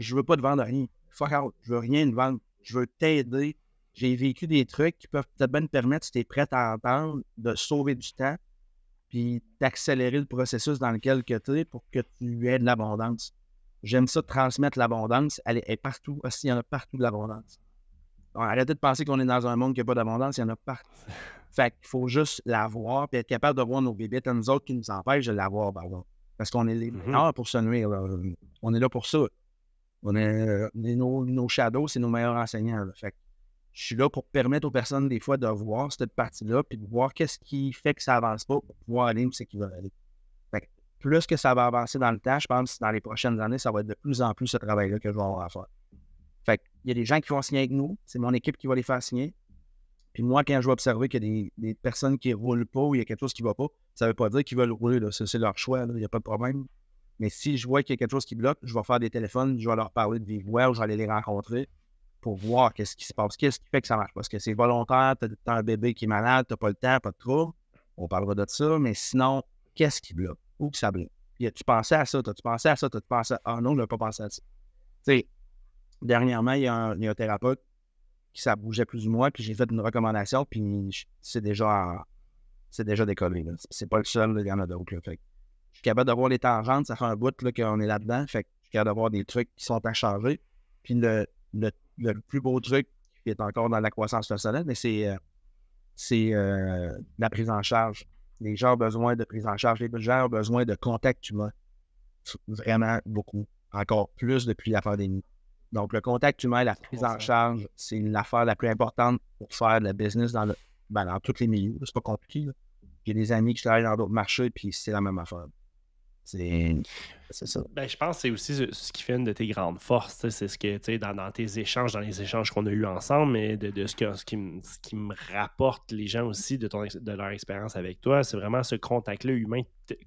Je ne veux pas te vendre rien. Fuck out. Je veux rien te vendre. Je veux t'aider. J'ai vécu des trucs qui peuvent peut-être bien te permettre, si tu es prêt à entendre, de sauver du temps, puis d'accélérer le processus dans lequel tu es pour que tu aies de l'abondance. J'aime ça, transmettre l'abondance. Elle est partout. Aussi, ah, il y en a partout de l'abondance. Arrêtez de penser qu'on est dans un monde qui n'a pas d'abondance. Il y en a partout. Fait qu'il faut juste l'avoir, puis être capable de voir nos bébés à nous autres qui nous empêchent de l'avoir, Pardon. Ben Parce qu'on est là mhm. pour se nuire. On est là pour ça. On est, euh, nos, shadows, c'est nos meilleurs enseignants. Fait je suis là pour permettre aux personnes, des fois, de voir cette partie-là, puis de voir qu'est-ce qui fait que ça avance pas pour pouvoir aller où c'est qu'ils veulent aller. Fait plus que ça va avancer dans le temps, je pense que dans les prochaines années, ça va être de plus en plus ce travail-là que je vais avoir à faire. Fait il y a des gens qui vont signer avec nous, c'est mon équipe qui va les faire signer. Puis moi, quand je vais observer qu'il y a des, personnes qui ne roulent pas ou il y a quelque chose qui ne va pas, ça ne veut pas dire qu'ils veulent rouler. C'est leur choix, il n'y a pas de problème. Mais si je vois qu'il y a quelque chose qui bloque, je vais faire des téléphones, je vais leur parler de vive ou je vais aller les rencontrer pour voir qu'est-ce qui se passe, qu'est-ce qui fait que ça marche. Parce que c'est volontaire, tu as un bébé qui est malade, tu pas le temps, pas de trou, On parlera de ça, mais sinon, qu'est-ce qui bloque? Où que ça bloque? tu pensais à ça? As-tu pensais à ça? As-tu pensé à Ah non, je n'ai pas pensé à ça. Tu sais, dernièrement, il y, a un, thérapeute qui ça bougeait plus ou moins, puis j'ai fait une recommandation, puis c'est déjà, c'est déjà décollé. C'est pas le seul, il y en a d'autres. je suis capable de les tangentes, ça fait un bout qu'on est là-dedans. je suis capable des trucs qui sont à charger. Puis le, le le plus beau truc qui est encore dans la croissance personnelle, mais c'est, euh, c'est euh, la prise en charge. Les gens ont besoin de prise en charge. Les gens ont besoin de contact humain. Vraiment beaucoup. Encore plus depuis la pandémie. Donc, le contact humain, la prise en charge, c'est l'affaire la plus importante pour faire le business dans, le, ben, dans tous les milieux. C'est pas compliqué. J'ai des amis qui travaillent dans d'autres marchés, puis c'est la même affaire. C'est... Ben, je pense que c'est aussi ce, qui fait une de tes grandes forces. C'est ce que, tu sais, dans, tes échanges, dans les échanges qu'on a eus ensemble, mais de, ce, que, ce, qui me, rapporte les gens aussi de, ton, de leur expérience avec toi, c'est vraiment ce contact-là humain.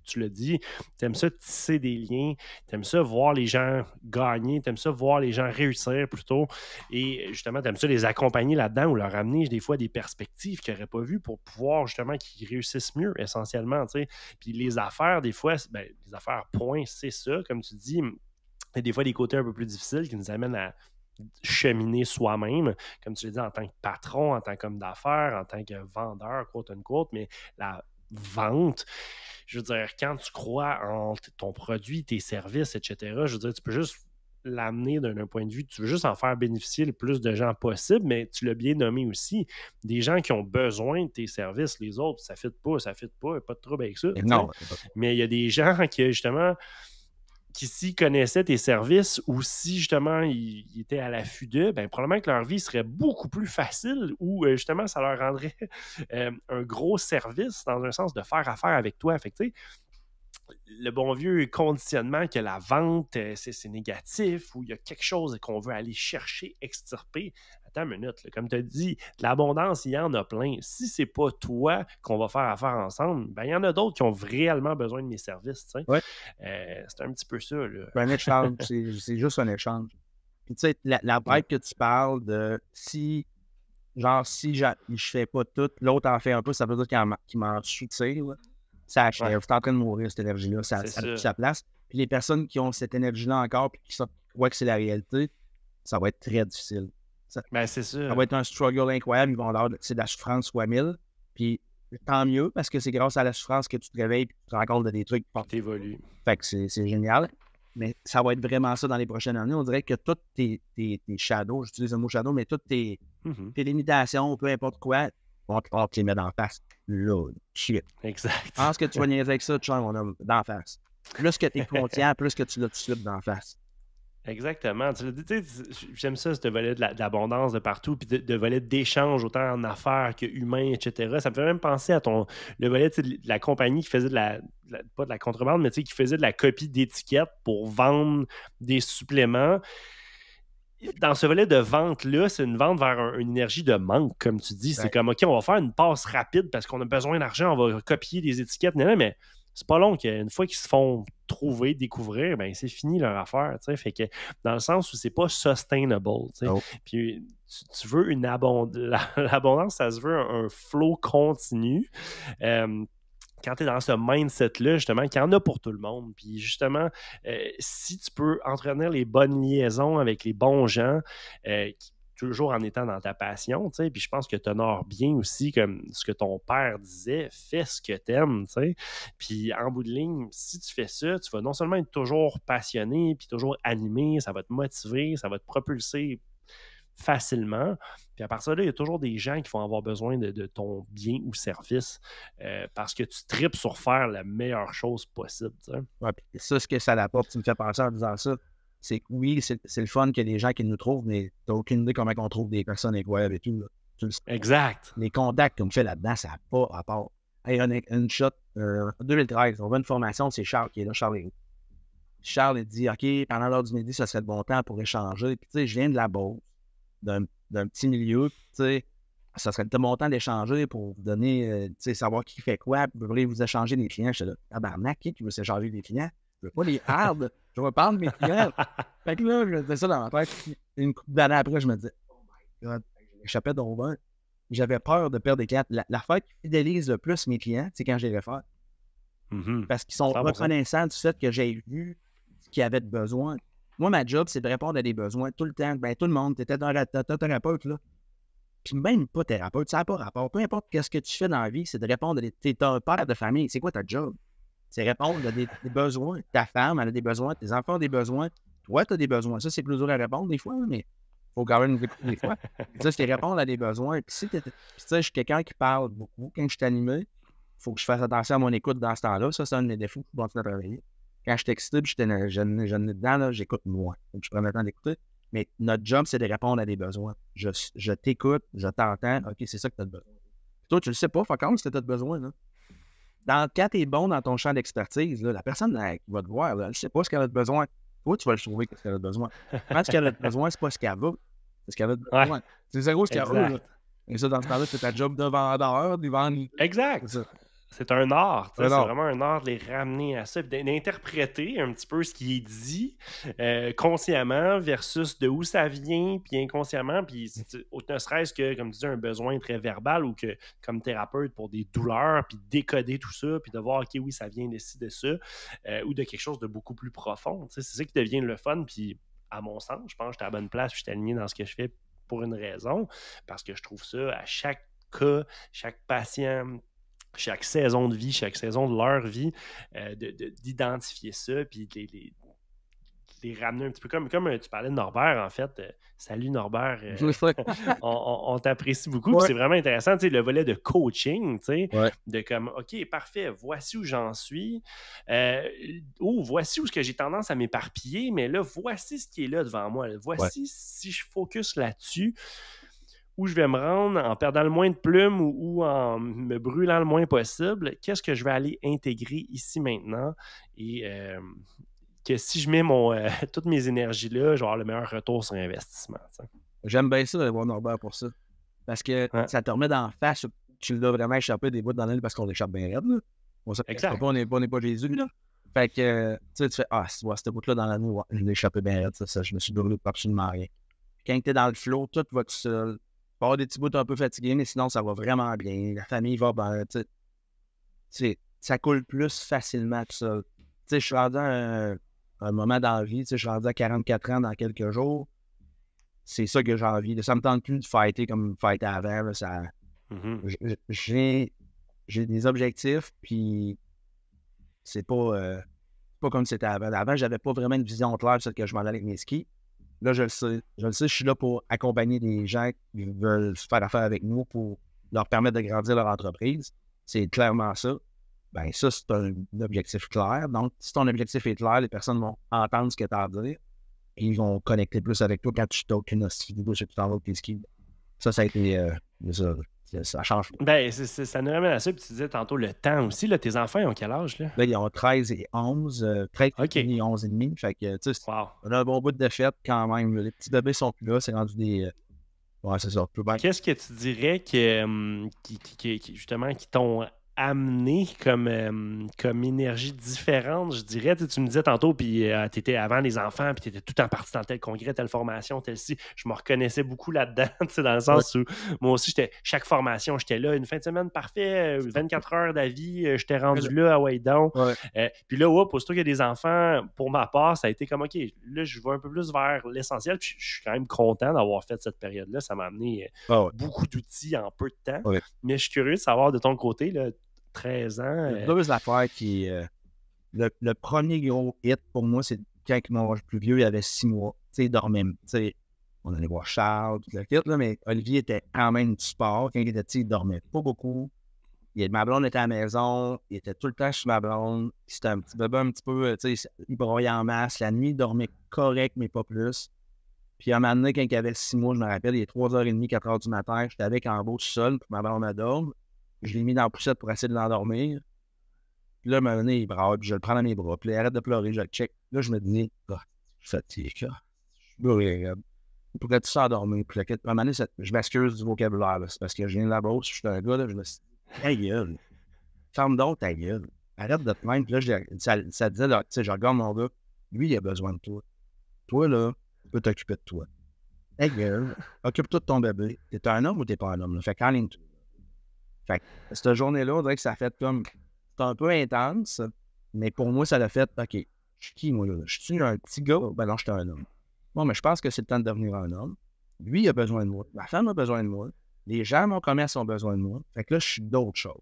Tu le dis, t'aimes ça tisser des liens, aimes ça voir les gens gagner, t'aimes ça voir les gens réussir plutôt, et justement, t'aimes ça les accompagner là-dedans ou leur amener des fois des perspectives qu'ils n'auraient pas vues pour pouvoir justement qu'ils réussissent mieux essentiellement, tu Puis les affaires, des fois, ben, les affaires, point, c'est ça, comme tu dis, il y a des fois des côtés un peu plus difficiles qui nous amènent à cheminer soi-même, comme tu l'as dit, en tant que patron, en tant qu'homme d'affaires, en tant que vendeur, quote unquote, mais la vente, je veux dire, quand tu crois en ton produit, tes services, etc., je veux dire, tu peux juste l'amener d'un point de vue, tu veux juste en faire bénéficier le plus de gens possible, mais tu l'as bien nommé aussi, des gens qui ont besoin de tes services, les autres, ça ne fit pas, ça ne fit pas, pas de trouble avec ça. Non. Mais il y a des gens qui, justement, qui s'y connaissaient tes services ou si justement ils, étaient à l'affût d'eux, ben, probablement que leur vie serait beaucoup plus facile ou euh, justement ça leur rendrait euh, un gros service dans un sens de faire affaire avec toi. Fait le bon vieux conditionnement que la vente, euh, c'est négatif ou il y a quelque chose qu'on veut aller chercher, extirper, comme tu as dit, l'abondance, il y en a plein. Si c'est pas toi qu'on va faire affaire ensemble, ben, il y en a d'autres qui ont réellement besoin de mes services. Euh, c'est un petit peu ça. Ben, c'est juste un échange. tu sais, la, la que tu parles de si, genre, si je fais pas tout, l'autre en fait un peu, ça veut dire qu'il m'en soutient. sais. Ça achève. Tu es en train de mourir, cette énergie-là. Ça, a sa place. Puis les personnes qui ont cette énergie-là encore, puis qui croient que c'est la réalité, ça va être très difficile. Ça, ben, c'est sûr. ça va être un struggle incroyable. Ils vont avoir de la souffrance soit mille. Puis tant mieux, parce que c'est grâce à la souffrance que tu te réveilles et tu te rends compte de des trucs. Tu évolues. Fait que c'est, génial. Mais ça va être vraiment ça dans les prochaines années. On dirait que toutes tes, tes, tes shadows, j'utilise le mot shadow, mais toutes tes, mm-hmm. tes limitations, peu importe quoi, vont te les mettre en face. Là, shit. Exact. Pense que tu vas niaiser avec ça, tu mon homme, d'en face. Plus que tes es plus que tu l'as tout de suite d'en face. Exactement. Tu sais, j'aime ça, ce volet de l'abondance de, partout, puis de, volet d'échange autant en affaires que humains, etc. Ça me fait même penser à ton le volet de la compagnie qui faisait de la, pas de la contrebande, mais tu sais, qui faisait de la copie d'étiquettes pour vendre des suppléments. Dans ce volet de vente-là, c'est une vente vers une énergie de manque, comme tu dis. C'est comme, OK, on va faire une passe rapide parce qu'on a besoin d'argent, on va copier des étiquettes, mais, mais c'est pas long qu'une fois qu'ils se font trouver, découvrir, ben c'est fini leur affaire. Fait que dans le sens où c'est pas sustainable. Puis tu, veux une abondance. L'abondance, ça se veut un, flow continu. quand tu es dans ce mindset-là, justement, qu'il y en a pour tout le monde. Puis justement, euh, si tu peux entretenir les bonnes liaisons avec les bons gens, euh, toujours en étant dans ta passion, tu sais, puis je pense que tu honores bien aussi comme ce que ton père disait, fais ce que t'aimes, tu sais. Puis en bout de ligne, si tu fais ça, tu vas non seulement être toujours passionné, puis toujours animé, ça va te motiver, ça va te propulser facilement. Puis à partir de là, il y a toujours des gens qui vont avoir besoin de, ton bien ou service euh, parce que tu tripes sur faire la meilleure chose possible. Tu sais. ça, ce que ça porte tu me fais penser en disant ça, c'est oui, c'est le fun qu'il y a des gens qui nous trouvent, mais t'as aucune idée comment on trouve des personnes incroyables et tout. exact. Les contacts qu'on fait là-dedans, ça n'a pas rapport. Hey, a une shot, en euh, 2013, on va une formation, c'est Charles qui est là, Charles Charles il dit OK, pendant l'heure du midi, ça serait le bon temps pour échanger. Puis, tu sais, je viens de la base, d'un petit milieu. tu sais, ça serait le bon temps d'échanger pour donner, euh, tu sais, savoir qui fait quoi. vous voulez vous échanger des clients. Je suis là, tabarnak, qui veut s'échanger des clients Je veux pas les hard. Je reparle parler de mes clients. fait que là, je faisais ça dans ma tête. Une couple d'années après, je me disais, oh my God, j'échappais dans vin. J'avais peur de perdre des clients. La fête qui fidélise le plus mes clients, c'est quand je les réfère. Mm-hmm. Parce qu'ils sont reconnaissants du fait que j'ai vu ce qu'ils avaient de besoin. Moi, ma job, c'est de répondre à des besoins tout le temps. Ben, tout le monde, tu dans la, thérapeute, là. Puis même pas thérapeute, ça n'a pas rapport. Peu importe ce que tu fais dans la vie, c'est de répondre à des. T'es un père de famille, c'est quoi ta job? C'est répondre à des, besoins. Ta femme, elle a des besoins, tes enfants ont des besoins, toi, tu as des besoins. Ça, c'est plus dur à répondre des fois, mais il faut quand même des fois. Ça, c'est répondre à des besoins. Puis, si tu sais, je suis quelqu'un qui parle beaucoup quand je suis animé, il faut que je fasse attention à mon écoute dans ce temps-là. Ça, c'est un des défauts pour continuer à travailler. Quand je suis excité et je suis dedans, j'écoute moins. Donc, je prends le temps d'écouter. Mais notre job, c'est de répondre à des besoins. Je, t'écoute, je t'entends. OK, c'est ça que tu as besoin. toi, tu le sais pas, quand c'est que tu besoin. Là. Dans, quand tu es bon dans ton champ d'expertise, la personne va te voir, elle ne sait pas ce qu'elle a besoin. Toi, tu vas le trouver ce qu'elle a besoin. Quand ce qu'elle a besoin, c'est pas ce qu'elle veut. C'est ce qu'elle a besoin. C'est zéro ce qu'elle veut. Et ça, dans ce temps-là, c'est ta job de vendeur, de vendre. Exact c'est un art. C'est vraiment un art de les ramener à ça, d'interpréter un petit peu ce qui est dit euh, consciemment versus de où ça vient, puis inconsciemment, puis ne serait-ce que, comme tu un besoin très verbal ou que, comme thérapeute, pour des douleurs, puis décoder tout ça, puis de voir, OK, oui, ça vient d'ici, de ça, euh, ou de quelque chose de beaucoup plus profond. C'est ça qui devient le fun, puis à mon sens, je pense que j'étais à la bonne place, je suis aligné dans ce que je fais pour une raison, parce que je trouve ça à chaque cas, chaque patient, chaque saison de vie, chaque saison de leur vie, euh, d'identifier ça, puis les, les, ramener un petit peu comme, comme euh, tu parlais de Norbert, en fait. Euh, salut Norbert, on, t'apprécie beaucoup. C'est vraiment intéressant, tu sais, le volet de coaching, de comme, OK, parfait, voici où j'en suis. oh, voici où ce que j'ai tendance à m'éparpiller, mais là, voici ce qui est là devant moi. Voici si je focus là-dessus où je vais me rendre en perdant le moins de plumes ou, en me brûlant le moins possible, qu'est-ce que je vais aller intégrer ici maintenant et euh, que si je mets mon, euh, toutes mes énergies là, je vais avoir le meilleur retour sur investissement. J'aime bien ça d'avoir Norbert pour ça. Parce que ça te remet d'en face. Tu dois vraiment échapper des bouts dans l'aile parce qu'on échappe bien raide. On Pas, on n'est pas, Jésus. Fait que tu fais Ah, c'est cette bout-là dans la nuit, je l'ai échappé bien raide. Ça, je me suis brûlé absolument rien. Quand tu es dans le flot tout va tout seul des petits bouts un peu fatigués, mais sinon, ça va vraiment bien. La famille va bien. Tu sais, ça coule plus facilement tout ça. Je suis rendu à un, moment dans la vie, je suis rendu à 44 ans dans quelques jours. C'est ça que j'ai envie. Ça me tente plus de fighter comme fighter avant. ça... Mm-hmm. J'ai des objectifs, puis c'est pas, euh, pas comme c'était avant. Avant, j'avais pas vraiment une vision claire sur ce que je m'en allais avec mes skis. Là, je le sais. Je le sais, je suis là pour accompagner des gens qui veulent faire affaire avec nous pour leur permettre de grandir leur entreprise. C'est clairement ça. Ben ça, c'est un objectif clair. Donc, si ton objectif est clair, les personnes vont entendre ce que tu as à dire et ils vont connecter plus avec toi quand tu t'occupes de ce que Ça, ça a été euh, ça change. Ben, ça nous ramène à ça. Puis tu disais tantôt le temps aussi. tes enfants, ils ont quel âge? Là? Ben, ils ont 13 et 11. 13 euh, et 11 et demi. Fait que, tu sais, on a un bon bout de fête quand même. Les petits bébés sont plus là. C'est rendu des. Euh, ouais, c'est ça. Qu'est-ce que tu dirais que, hum, qui, justement, qui t'ont amené comme, euh, comme énergie différente, je dirais. Tu, me disais tantôt, puis euh, tu étais avant les enfants, puis tu étais tout en partie dans tel congrès, telle formation, telle ci. Je me reconnaissais beaucoup là-dedans, dans le sens où moi aussi, j'étais chaque formation, j'étais là une fin de semaine parfaite, euh, 24 heures d'avis, j'étais rendu là à Waydon. puis là, pour aussitôt qu'il y des enfants, pour ma part, ça a été comme, OK, là, je vais un peu plus vers l'essentiel, puis je suis quand même content d'avoir fait cette période-là. Ça m'a amené ah beaucoup d'outils en peu de temps. Mais je suis curieux de savoir de ton côté, là, 13 ans. Euh, deux affaires qui. Euh, le, premier gros hit pour moi, c'est quand mon âge plus vieux, il avait six mois. Tu sais, il dormait. sais on allait voir Charles, tout le kit, là, mais Olivier était en même du sport. Quand il était petit, il dormait pas beaucoup. Il, ma blonde était à la maison, il était tout le temps chez ma blonde. C'était un petit bébé un petit peu, euh, tu sais, il broyait en masse. La nuit, il dormait correct, mais pas plus. Puis à un moment donné, quand il avait six mois, je me rappelle, il est 3h30, 4h du matin, j'étais avec en beau tout seul, ma blonde dorme. Je l'ai mis dans la poussette pour essayer de l'endormir. Puis là, à un moment donné, il puis je le prends dans mes bras. Puis là, il arrête de pleurer, je le check. Là, je me dis, ah, ah, je suis fatigué, je suis bourré, pourrais tu s'endormir? Puis là, à un moment donné, je m'excuse du vocabulaire, parce que je viens de la brosse, je suis un gars, là, je me suis ta gueule. Ferme donc ta gueule. Arrête de te plaindre. Puis là, ça, disait, tu sais, je regarde mon gars, lui, il a besoin de toi. Toi, là, tu peux t'occuper de toi. Ta gueule. Occupe-toi de ton bébé. T'es un homme ou t'es pas un homme? Là. Fait qu'en ligne, cette journée-là, on dirait que ça a fait comme. C'est un peu intense, mais pour moi, ça l'a fait. OK, je suis qui, moi, là? Je suis un petit gars? Ben non, je suis un homme. Bon, mais je pense que c'est le temps de devenir un homme. Lui, il a besoin de moi. Ma femme a besoin de moi. Les gens, mon commerce, ont besoin de moi. Fait que là, je suis d'autres choses.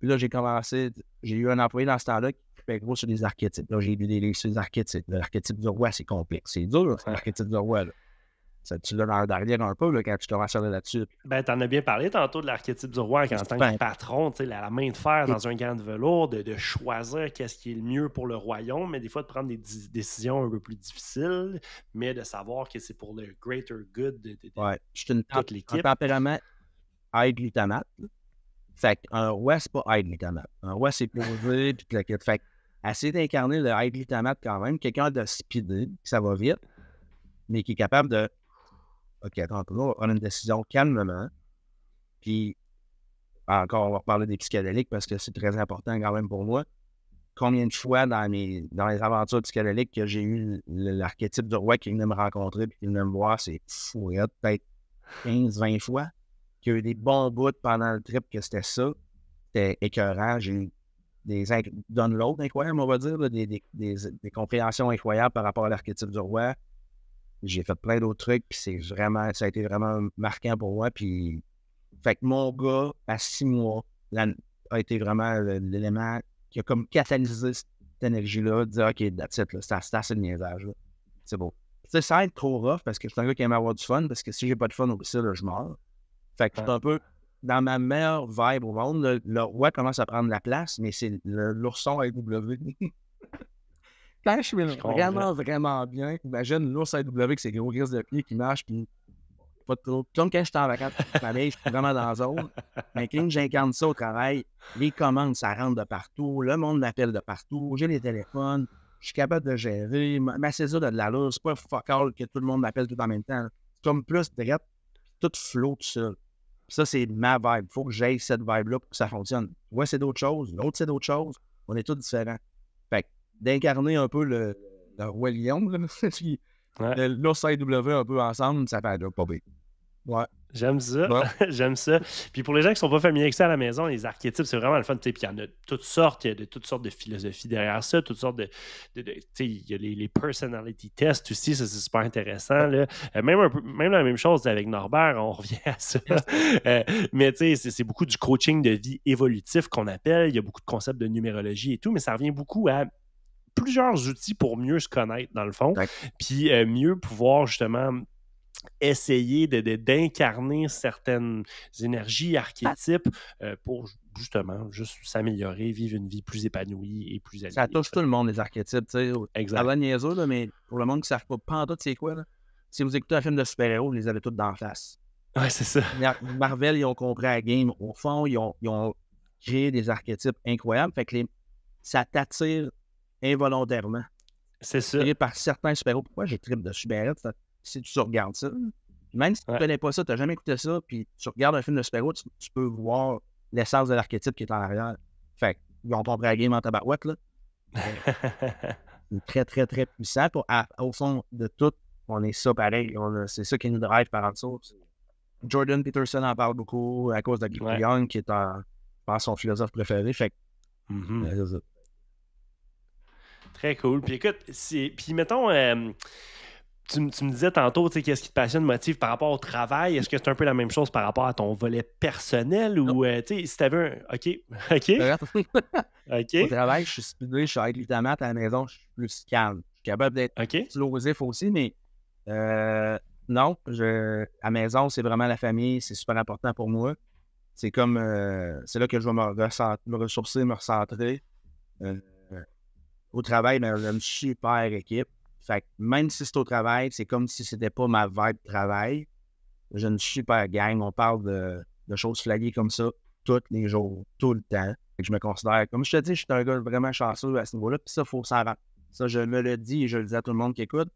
Puis là, j'ai commencé. J'ai eu un employé dans ce temps-là qui fait gros sur les archétypes. Là, j'ai lu des livres sur les archétypes. L'archétype du roi, c'est complexe. C'est dur, l'archétype du roi. Là ça tu l'as l'air le un peu quand tu te rassures là-dessus. Ben, t'en as bien parlé tantôt de l'archétype du roi en tant que patron, tu sais, la, main de fer dans un gant de velours, de, choisir qu'est-ce qui est le mieux pour le royaume, mais des fois de prendre des décisions un peu plus difficiles, mais de savoir que c'est pour le greater good de, de, de ouais. je une, toute l'équipe. Un tempérament high glutamate. Fait un roi, c'est pas de glutamate. Un roi, c'est posé, puis Fait assez d'incarner le de l'utamate quand même, quelqu'un de speedy, ça va vite, mais qui est capable de OK, attends on va prendre une décision calmement. Puis, encore, on va reparler des psychédéliques parce que c'est très important quand même pour moi. Combien de fois dans, mes, dans les aventures psychédéliques que j'ai eu l'archétype du roi qui venait me rencontrer puis qui venait me voir, c'est fou, peut-être 15-20 fois. Qu'il y a eu des bons bouts pendant le trip que c'était ça. C'était écœurant. J'ai eu des l'autre incroyable, on va dire, des compréhensions incroyables par rapport à l'archétype du roi. J'ai fait plein d'autres trucs, puis c'est vraiment, ça a été vraiment marquant pour moi. Puis, fait que mon gars, à six mois, là, a été vraiment l'élément qui a comme catalysé cette énergie-là, dire, OK, that's it, c'est assez de niaisage, c'est beau. Ça a ça trop rough parce que je suis un gars qui aime avoir du fun, parce que si j'ai pas de fun aussi, là, je meurs. Fait que un peu dans ma meilleure vibe au monde. Le, roi commence à prendre la place, mais c'est l'ourson W. Quand je suis vraiment, vraiment bien, imagine l'ours AW avec ses gros grises de pied qui marche, puis pas de Comme quand j'étais en vacances je suis vraiment dans la Mais quand j'incarne ça au travail, les commandes, ça rentre de partout, le monde m'appelle de partout, j'ai les téléphones, je suis capable de gérer. Ma césure a de la lourde, c'est pas fuck all que tout le monde m'appelle tout en même temps. C'est comme plus direct, tout flotte. tout seul. Ça, c'est ma vibe. Il faut que j'aille cette vibe-là pour que ça fonctionne. Ouais, c'est d'autres choses. L'autre, c'est d'autres choses. On est tous différents d'incarner un peu le, le Roi Lion, l'OCW un peu ensemble, ça fait pas bien. Ouais. J'aime ça. J'aime ça. Puis pour les gens qui ne sont pas familiers avec ça à la maison, les archétypes, c'est vraiment le fun. Puis il y en a toutes sortes, il y a de toutes sortes de philosophies derrière ça, toutes sortes de. il y a les, personality tests aussi, ça c'est super intéressant. Euh, même, même la même chose avec Norbert, on revient à ça. Euh, mais tu sais, c'est beaucoup du coaching de vie évolutif qu'on appelle. Il y a beaucoup de concepts de numérologie et tout, mais ça revient beaucoup à plusieurs outils pour mieux se connaître, dans le fond, puis euh, mieux pouvoir justement essayer d'incarner certaines énergies, archétypes euh, pour justement juste s'améliorer, vivre une vie plus épanouie et plus alignée. Ça touche tout le monde, les archétypes, tu sais. la mais pour le monde qui ne savent pas, tu c'est quoi, là? Si vous écoutez un film de super-héros, vous les avez tous d'en face. Oui, c'est ça. Marvel, ils ont compris la game. Au fond, ils ont, créé des archétypes incroyables. Fait que ça t'attire involontairement. C'est ça. par certains super-héros. Pourquoi je tripe de super-héros si tu regardes ça? Même si tu ne connais pas ça, tu n'as jamais écouté ça, puis tu regardes un film de super-héros, tu, peux voir l'essence de l'archétype qui est en arrière. Fait ils ont pas la game en tabarouette, là. très, très, très puissant. au fond de tout, on est ça pareil. C'est ça qui nous drive par en dessous. Jordan Peterson en parle beaucoup à cause de Young, qui est son philosophe préféré. Fait mm Très cool. Puis écoute, puis mettons, euh, tu, tu, me disais tantôt, tu sais, qu'est-ce qui te passionne, motive par rapport au travail? Est-ce que c'est un peu la même chose par rapport à ton volet personnel ou, euh, tu sais, si t'avais un. OK. OK. OK. Au travail, je suis speedé, je suis avec à la maison, je suis plus calme. Je suis capable d'être okay. explosif aussi, mais euh, non, je, à la maison, c'est vraiment la famille, c'est super important pour moi. C'est comme, euh, c'est là que je vais me, ressourcer, me recentrer au travail une super équipe. Fait que même si c'est au travail, c'est comme si c'était pas ma vibe travail. J'ai une super gang. On parle de, choses flaguées comme ça tous les jours, tout le temps. je me considère, comme je te dis, je suis un gars vraiment chanceux à ce niveau-là. Puis ça, il faut s'en rendre. Ça, je me le dis et je le dis à tout le monde qui écoute.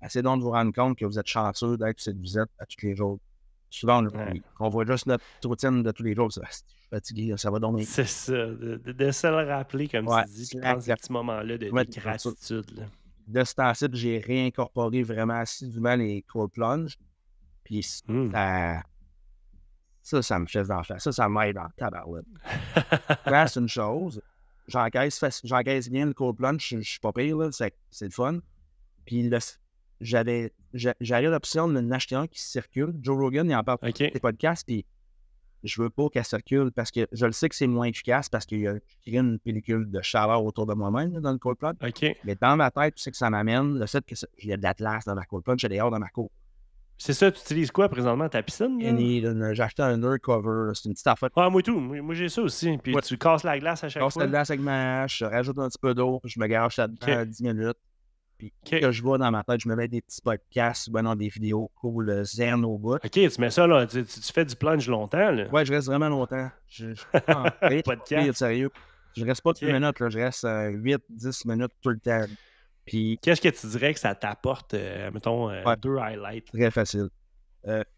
assez donc de vous rendre compte que vous êtes chanceux d'être cette visite à tous les jours. Souvent, on, voit juste notre routine de tous les jours. Ça, je suis fatigué, ça va dormir. C'est ça. De, se le rappeler, comme tu dis, dans ces petits moments là de, gratitude. De ce temps-ci, j'ai réincorporé vraiment assidûment les cold plunges. Puis mmh. ça, ça, ça me fait d'enfer. Ça, ça m'aide en tabarouette. c'est une chose. J'encaisse, bien le cold plunge. Je, suis pas pire, là. C'est, le fun. Puis le, j'avais j'avais l'option de l'acheter un qui circule. Joe Rogan, il en parle okay. dans podcasts, puis je veux pas qu'elle circule parce que je le sais que c'est moins efficace parce qu'il y a une pellicule de chaleur autour de moi-même dans le cold plot. Mais dans ma tête, tu sais que ça m'amène le fait que j'ai de l'atlas dans ma cold plot, j'ai hors dans ma cour. C'est ça, tu utilises quoi présentement ta piscine? J'ai acheté un undercover, c'est une petite affaire. Ah, moi tout, moi, j'ai ça aussi. Puis tu casses la glace à chaque je casse fois. la glace avec ma hache, je rajoute un petit peu d'eau, je me gâche à 10 minutes. Puis ce que je vois dans ma tête, je me mets des petits podcasts, ben dans des vidéos cool, euh, zen au bout. OK, tu mets ça là, tu, fais du plunge longtemps. Là. Ouais, je reste vraiment longtemps. Je, je... Ah, sérieux. Je reste pas okay. minutes, là, je reste 8-10 euh, minutes tout le temps. Puis qu'est-ce que tu dirais que ça t'apporte, euh, mettons, deux highlights? Très facile.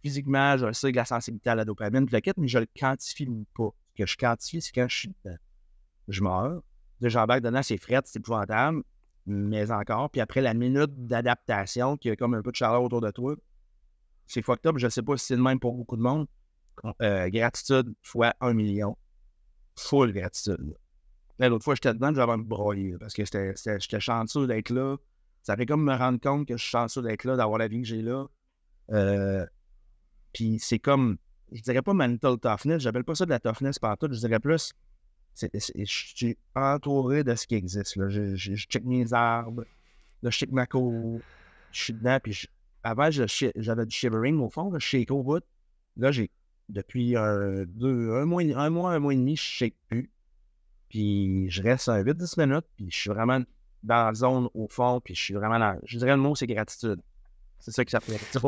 physiquement, je sais que la sensibilité à la dopamine, la quête mais je le quantifie pas. Ce que je quantifie, c'est quand je suis dedans. Je meurs. J'embarque dedans, c'est fret, c'est épouvantable mais encore. Puis après la minute d'adaptation, qui a comme un peu de chaleur autour de toi, c'est fucked up. Je sais pas si c'est le même pour beaucoup de monde. Euh, gratitude fois un million. Full gratitude. L'autre fois, j'étais dedans, j'avais me broyer parce que j'étais chanceux d'être là. Ça fait comme me rendre compte que je suis chanceux d'être là, d'avoir la vie que j'ai là. Euh, puis c'est comme, je dirais pas mental toughness, j'appelle pas ça de la toughness partout, je dirais plus je suis entouré de ce qui existe. Là. Je, check mes arbres, là, je check ma cour, je suis dedans. Puis avant, j'avais du shivering au fond, je shake au bout. Là, j'ai depuis un, mois, un mois, et demi, je shake plus. Puis je reste 8-10 minutes, puis je suis vraiment dans la zone au fond, puis je suis vraiment là Je dirais le mot, c'est gratitude. C'est ça que ça fait. C'est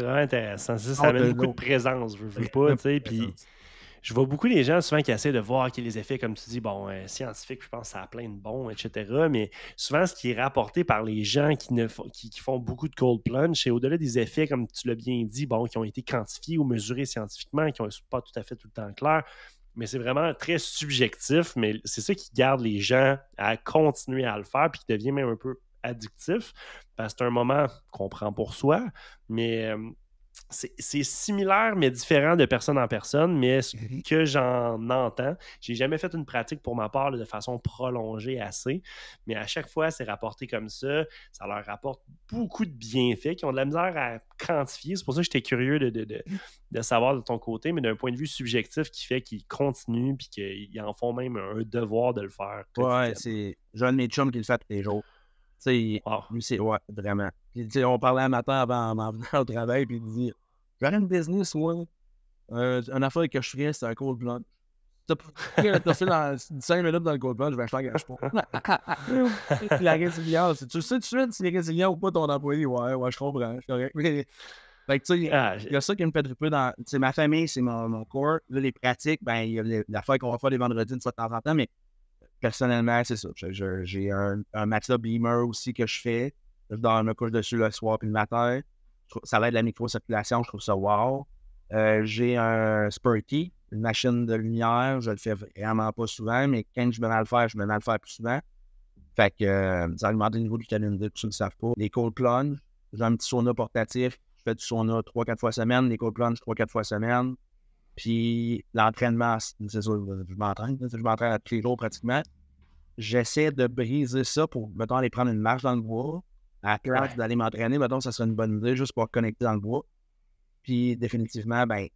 vraiment intéressant. Ça, ça ah, amène beaucoup de présence, je veux pas, tu sais. Puis je vois beaucoup les gens souvent qui essaient de voir que les effets, comme tu dis, bon, euh, scientifiques, je pense que ça a plein de bons, etc. Mais souvent, ce qui est rapporté par les gens qui, ne font beaucoup de cold plunge, c'est au-delà des effets, comme tu l'as bien dit, bon, qui ont été quantifiés ou mesurés scientifiquement, qui ne sont pas tout à fait tout le temps clairs mais c'est vraiment très subjectif, mais c'est ça qui garde les gens à continuer à le faire, puis qui devient même un peu addictif, parce que c'est un moment qu'on prend pour soi, mais euh, c'est similaire mais différent de personne en personne, mais ce mhm. que j'en entends, j'ai jamais fait une pratique pour ma part de façon prolongée assez, mais à chaque fois c'est rapporté comme ça, ça leur rapporte beaucoup de bienfaits qui ont de la misère à quantifier. C'est pour ça que j'étais curieux de, de, savoir de ton côté, mais d'un point de vue subjectif qui fait qu'ils continuent et qu'ils en font même un devoir de le faire. Ouais, c'est John Mitchum qui le fait tous les jours sais, lui, c'est ouais, vraiment. Puis, on parlait à matin avant, avant venir au travail, puis il dit J'aurais une business, moi. Euh, une affaire que je ferais, c'est un cold blunt. T'as fait dans 5 minutes dans le cold blood, ben, je vais acheter un pas la résilience. Tu sais tout de suite si c'est ou pas ton employé. Ouais, ouais, je comprends. Fait que, tu sais, ah, il y a ça qui me fait triper dans. ma famille, c'est mon, corps. Là, les pratiques, ben, il y a l'affaire qu'on va faire les vendredis de temps en temps, mais personnellement, c'est ça. J'ai un, un matelas Beamer aussi que je fais. Je dors me couche dessus le soir puis le matin. Ça va être la microcirculation, je trouve ça wow. Euh, j'ai un Spurky, une machine de lumière. Je le fais vraiment pas souvent, mais quand je me mets à le faire, je me mets à le faire plus souvent. Fait que euh, ça augmente le niveau de calendrier que ceux ne le savent pas. Les cold plunge, j'ai un petit sauna portatif. Je fais du sauna 3-4 fois semaine, les cold plunge 3-4 fois semaine. Puis l'entraînement, c'est je m'entraîne, je m'entraîne tous les jours pratiquement. J'essaie de briser ça pour, mettons, aller prendre une marche dans le bois. À place d'aller m'entraîner, mettons, ça serait une bonne idée juste pour connecter dans le bois. Puis définitivement, ben,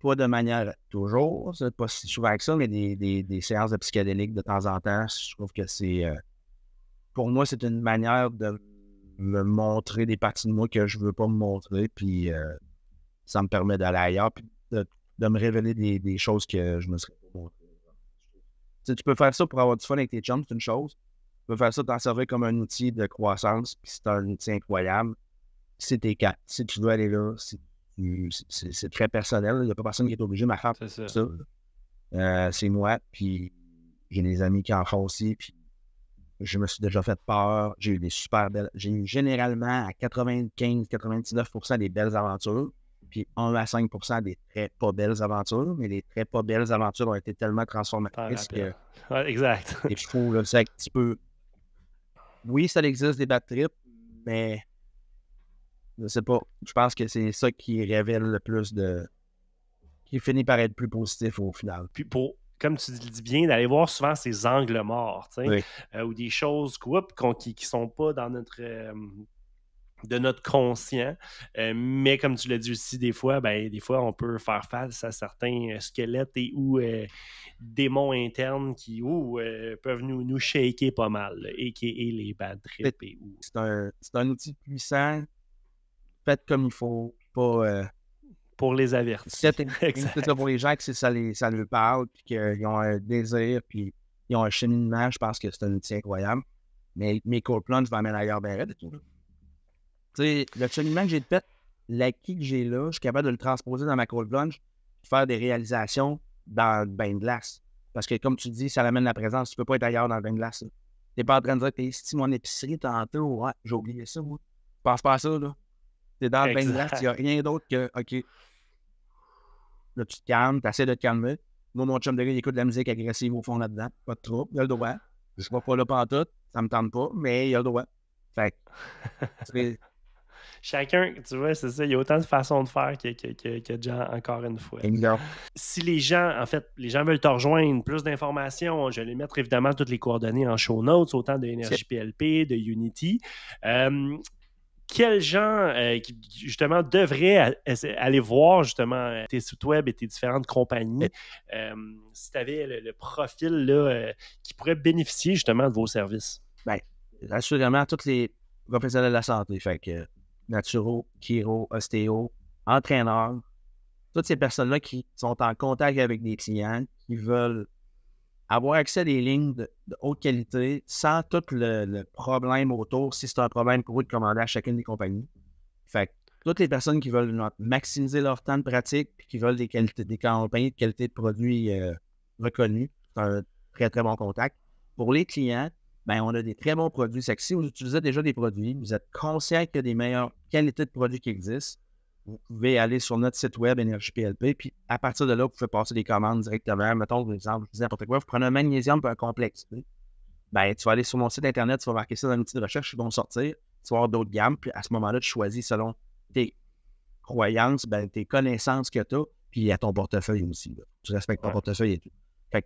pas de manière toujours, pas si souvent que ça, mais des, des, séances de psychédéliques de temps en temps, je trouve que c'est. Euh, pour moi, c'est une manière de me montrer des parties de moi que je veux pas me montrer, puis euh, ça me permet d'aller ailleurs, puis de de me révéler des, choses que je me serais pas montré. Tu, peux faire ça pour avoir du fun avec tes chums, c'est une chose. Tu peux faire ça, t'en servir comme un outil de croissance, puis c'est un outil incroyable. C'est tes quatre. Si tu dois aller là, c'est très personnel. Il n'y a pas personne qui est obligé de m'affaire ça. ça. Euh, c'est moi, puis j'ai des amis qui en font aussi, puis je me suis déjà fait peur. J'ai eu des super belles. J'ai eu généralement à 95-99% des belles aventures puis 1 à 5 des très pas belles aventures, mais les très pas belles aventures ont été tellement transformatrices que. exact. et je trouve que c'est un petit peu. Oui, ça existe des bad trips, mais je ne sais pas. Je pense que c'est ça qui révèle le plus de. qui finit par être plus positif au final. Puis pour, comme tu le dis bien, d'aller voir souvent ces angles morts, euh, ou des choses qui, ne sont pas dans notre, euh, de notre conscient. Euh, mais comme tu l'as dit aussi, des fois, ben, des fois, on peut faire face à certains euh, squelettes et ou euh, démons internes qui peuvent nous, nous shaker pas mal, et les bad C'est un, outil puissant, Faites comme il faut, pas. Pour les avertir. C'est pour les gens que ça, les, ça leur parle, puis qu'ils ont un désir, puis ils ont un cheminement. Je pense que c'est un outil incroyable. Mais mes cold plunge mettre ailleurs bien sais, le cheminement que j'ai de fait, l'acquis que j'ai là, je suis capable de le transposer dans ma cold plunge, faire des réalisations dans le bain de glace. Parce que, comme tu dis, ça à la présence. Tu peux pas être ailleurs dans le bain de glace. T'es pas en train de dire, t'es si mon épicerie tantôt, ouais, j'ai oublié ça, moi. Pense pas à ça, là. T'es dans le bain de glace, il n'y a rien d'autre que, OK. Là, tu te calmes, t'essaies de te calmer. Moi, mon chum de gars, il écoute de la musique agressive au fond là-dedans. Pas de trouble, il a le droit. Je vois pas là pantoute, ça me tente pas, mais il a le droit. Fait chacun, tu vois, c'est ça, il y a autant de façons de faire que, de gens, encore une fois. Si les gens, en fait, les gens veulent te rejoindre, plus d'informations, je vais les mettre évidemment toutes les coordonnées en show notes, autant de Énergie PLP, de Unity. Euh, quels gens euh, justement devraient aller voir justement tes sites web et tes différentes compagnies euh, si tu avais le, profil là, qui pourrait bénéficier justement de vos services? Bien, assurément, toutes les professionnels de la santé. Fait que Naturo, chiro, ostéo, Entraîneur. toutes ces personnes-là qui sont en contact avec des clients, qui veulent avoir accès à des lignes de, haute qualité sans tout le, problème autour, si c'est un problème pour vous de commander à chacune des compagnies. Fait toutes les personnes qui veulent maximiser leur temps de pratique et qui veulent des, qualités, compagnies de qualité de produits euh, reconnues, c'est un très, très bon contact. Pour les clients, ben, on a des très bons produits. si vous utilisez déjà des produits, vous êtes conscient qu'il y a des meilleures qualités de produits qui existent, vous pouvez aller sur notre site web Énergie puis à partir de là, vous pouvez passer des commandes directement. Mettons, par exemple, je n'importe quoi, vous prenez un magnésium pour un complexe. Ben, tu vas aller sur mon site Internet, tu vas marquer ça dans l'outil de recherche, ils vont sortir, tu vas avoir d'autres gammes, puis à ce moment-là, tu choisis selon tes croyances, ben, tes connaissances que tu as, puis a ton portefeuille aussi. Tu respectes ton portefeuille et tout.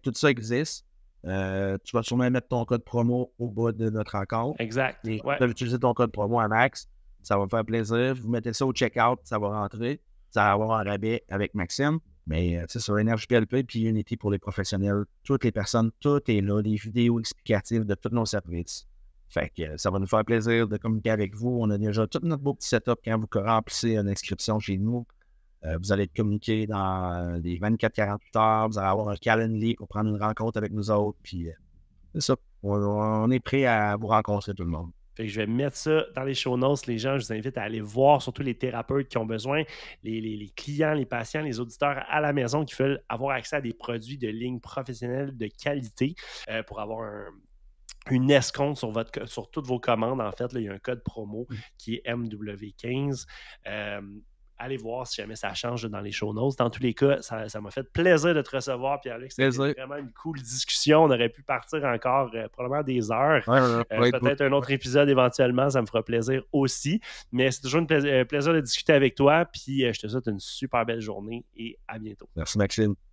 tout ça existe. Euh, tu vas sûrement mettre ton code promo au bas de notre rencontre. Exact. Tu peux utiliser ton code promo à max. Ça va faire plaisir. Vous mettez ça au checkout, ça va rentrer. Ça va avoir un rabais avec Maxime. Mais euh, c'est sur NRJPLP puis Unity pour les professionnels, toutes les personnes, tout est là, des vidéos explicatives de tous nos services. Fait que euh, ça va nous faire plaisir de communiquer avec vous. On a déjà tout notre beau petit setup quand vous remplissez une inscription chez nous. Euh, vous allez être communiqué dans euh, les 24-48 heures. Vous allez avoir un calendrier pour prendre une rencontre avec nous autres. Puis euh, c'est ça. On, est prêt à vous rencontrer tout le monde. je vais mettre ça dans les show notes. Les gens, je vous invite à aller voir, surtout les thérapeutes qui ont besoin, les, clients, les patients, les auditeurs à la maison qui veulent avoir accès à des produits de ligne professionnelle de qualité pour avoir une escompte sur, votre, sur toutes vos commandes. En fait, il y a un code promo mmh. qui est MW15 allez voir si jamais ça change dans les show notes. Dans tous les cas, ça m'a fait plaisir de te recevoir, Pierre-Luc. C'était vraiment une cool discussion. On aurait pu partir encore euh, probablement des heures. Euh, peut-être un autre épisode éventuellement, ça me fera plaisir aussi. Mais c'est toujours un euh, plaisir de discuter avec toi. Puis je te souhaite une super belle journée et à bientôt. Merci, Maxime.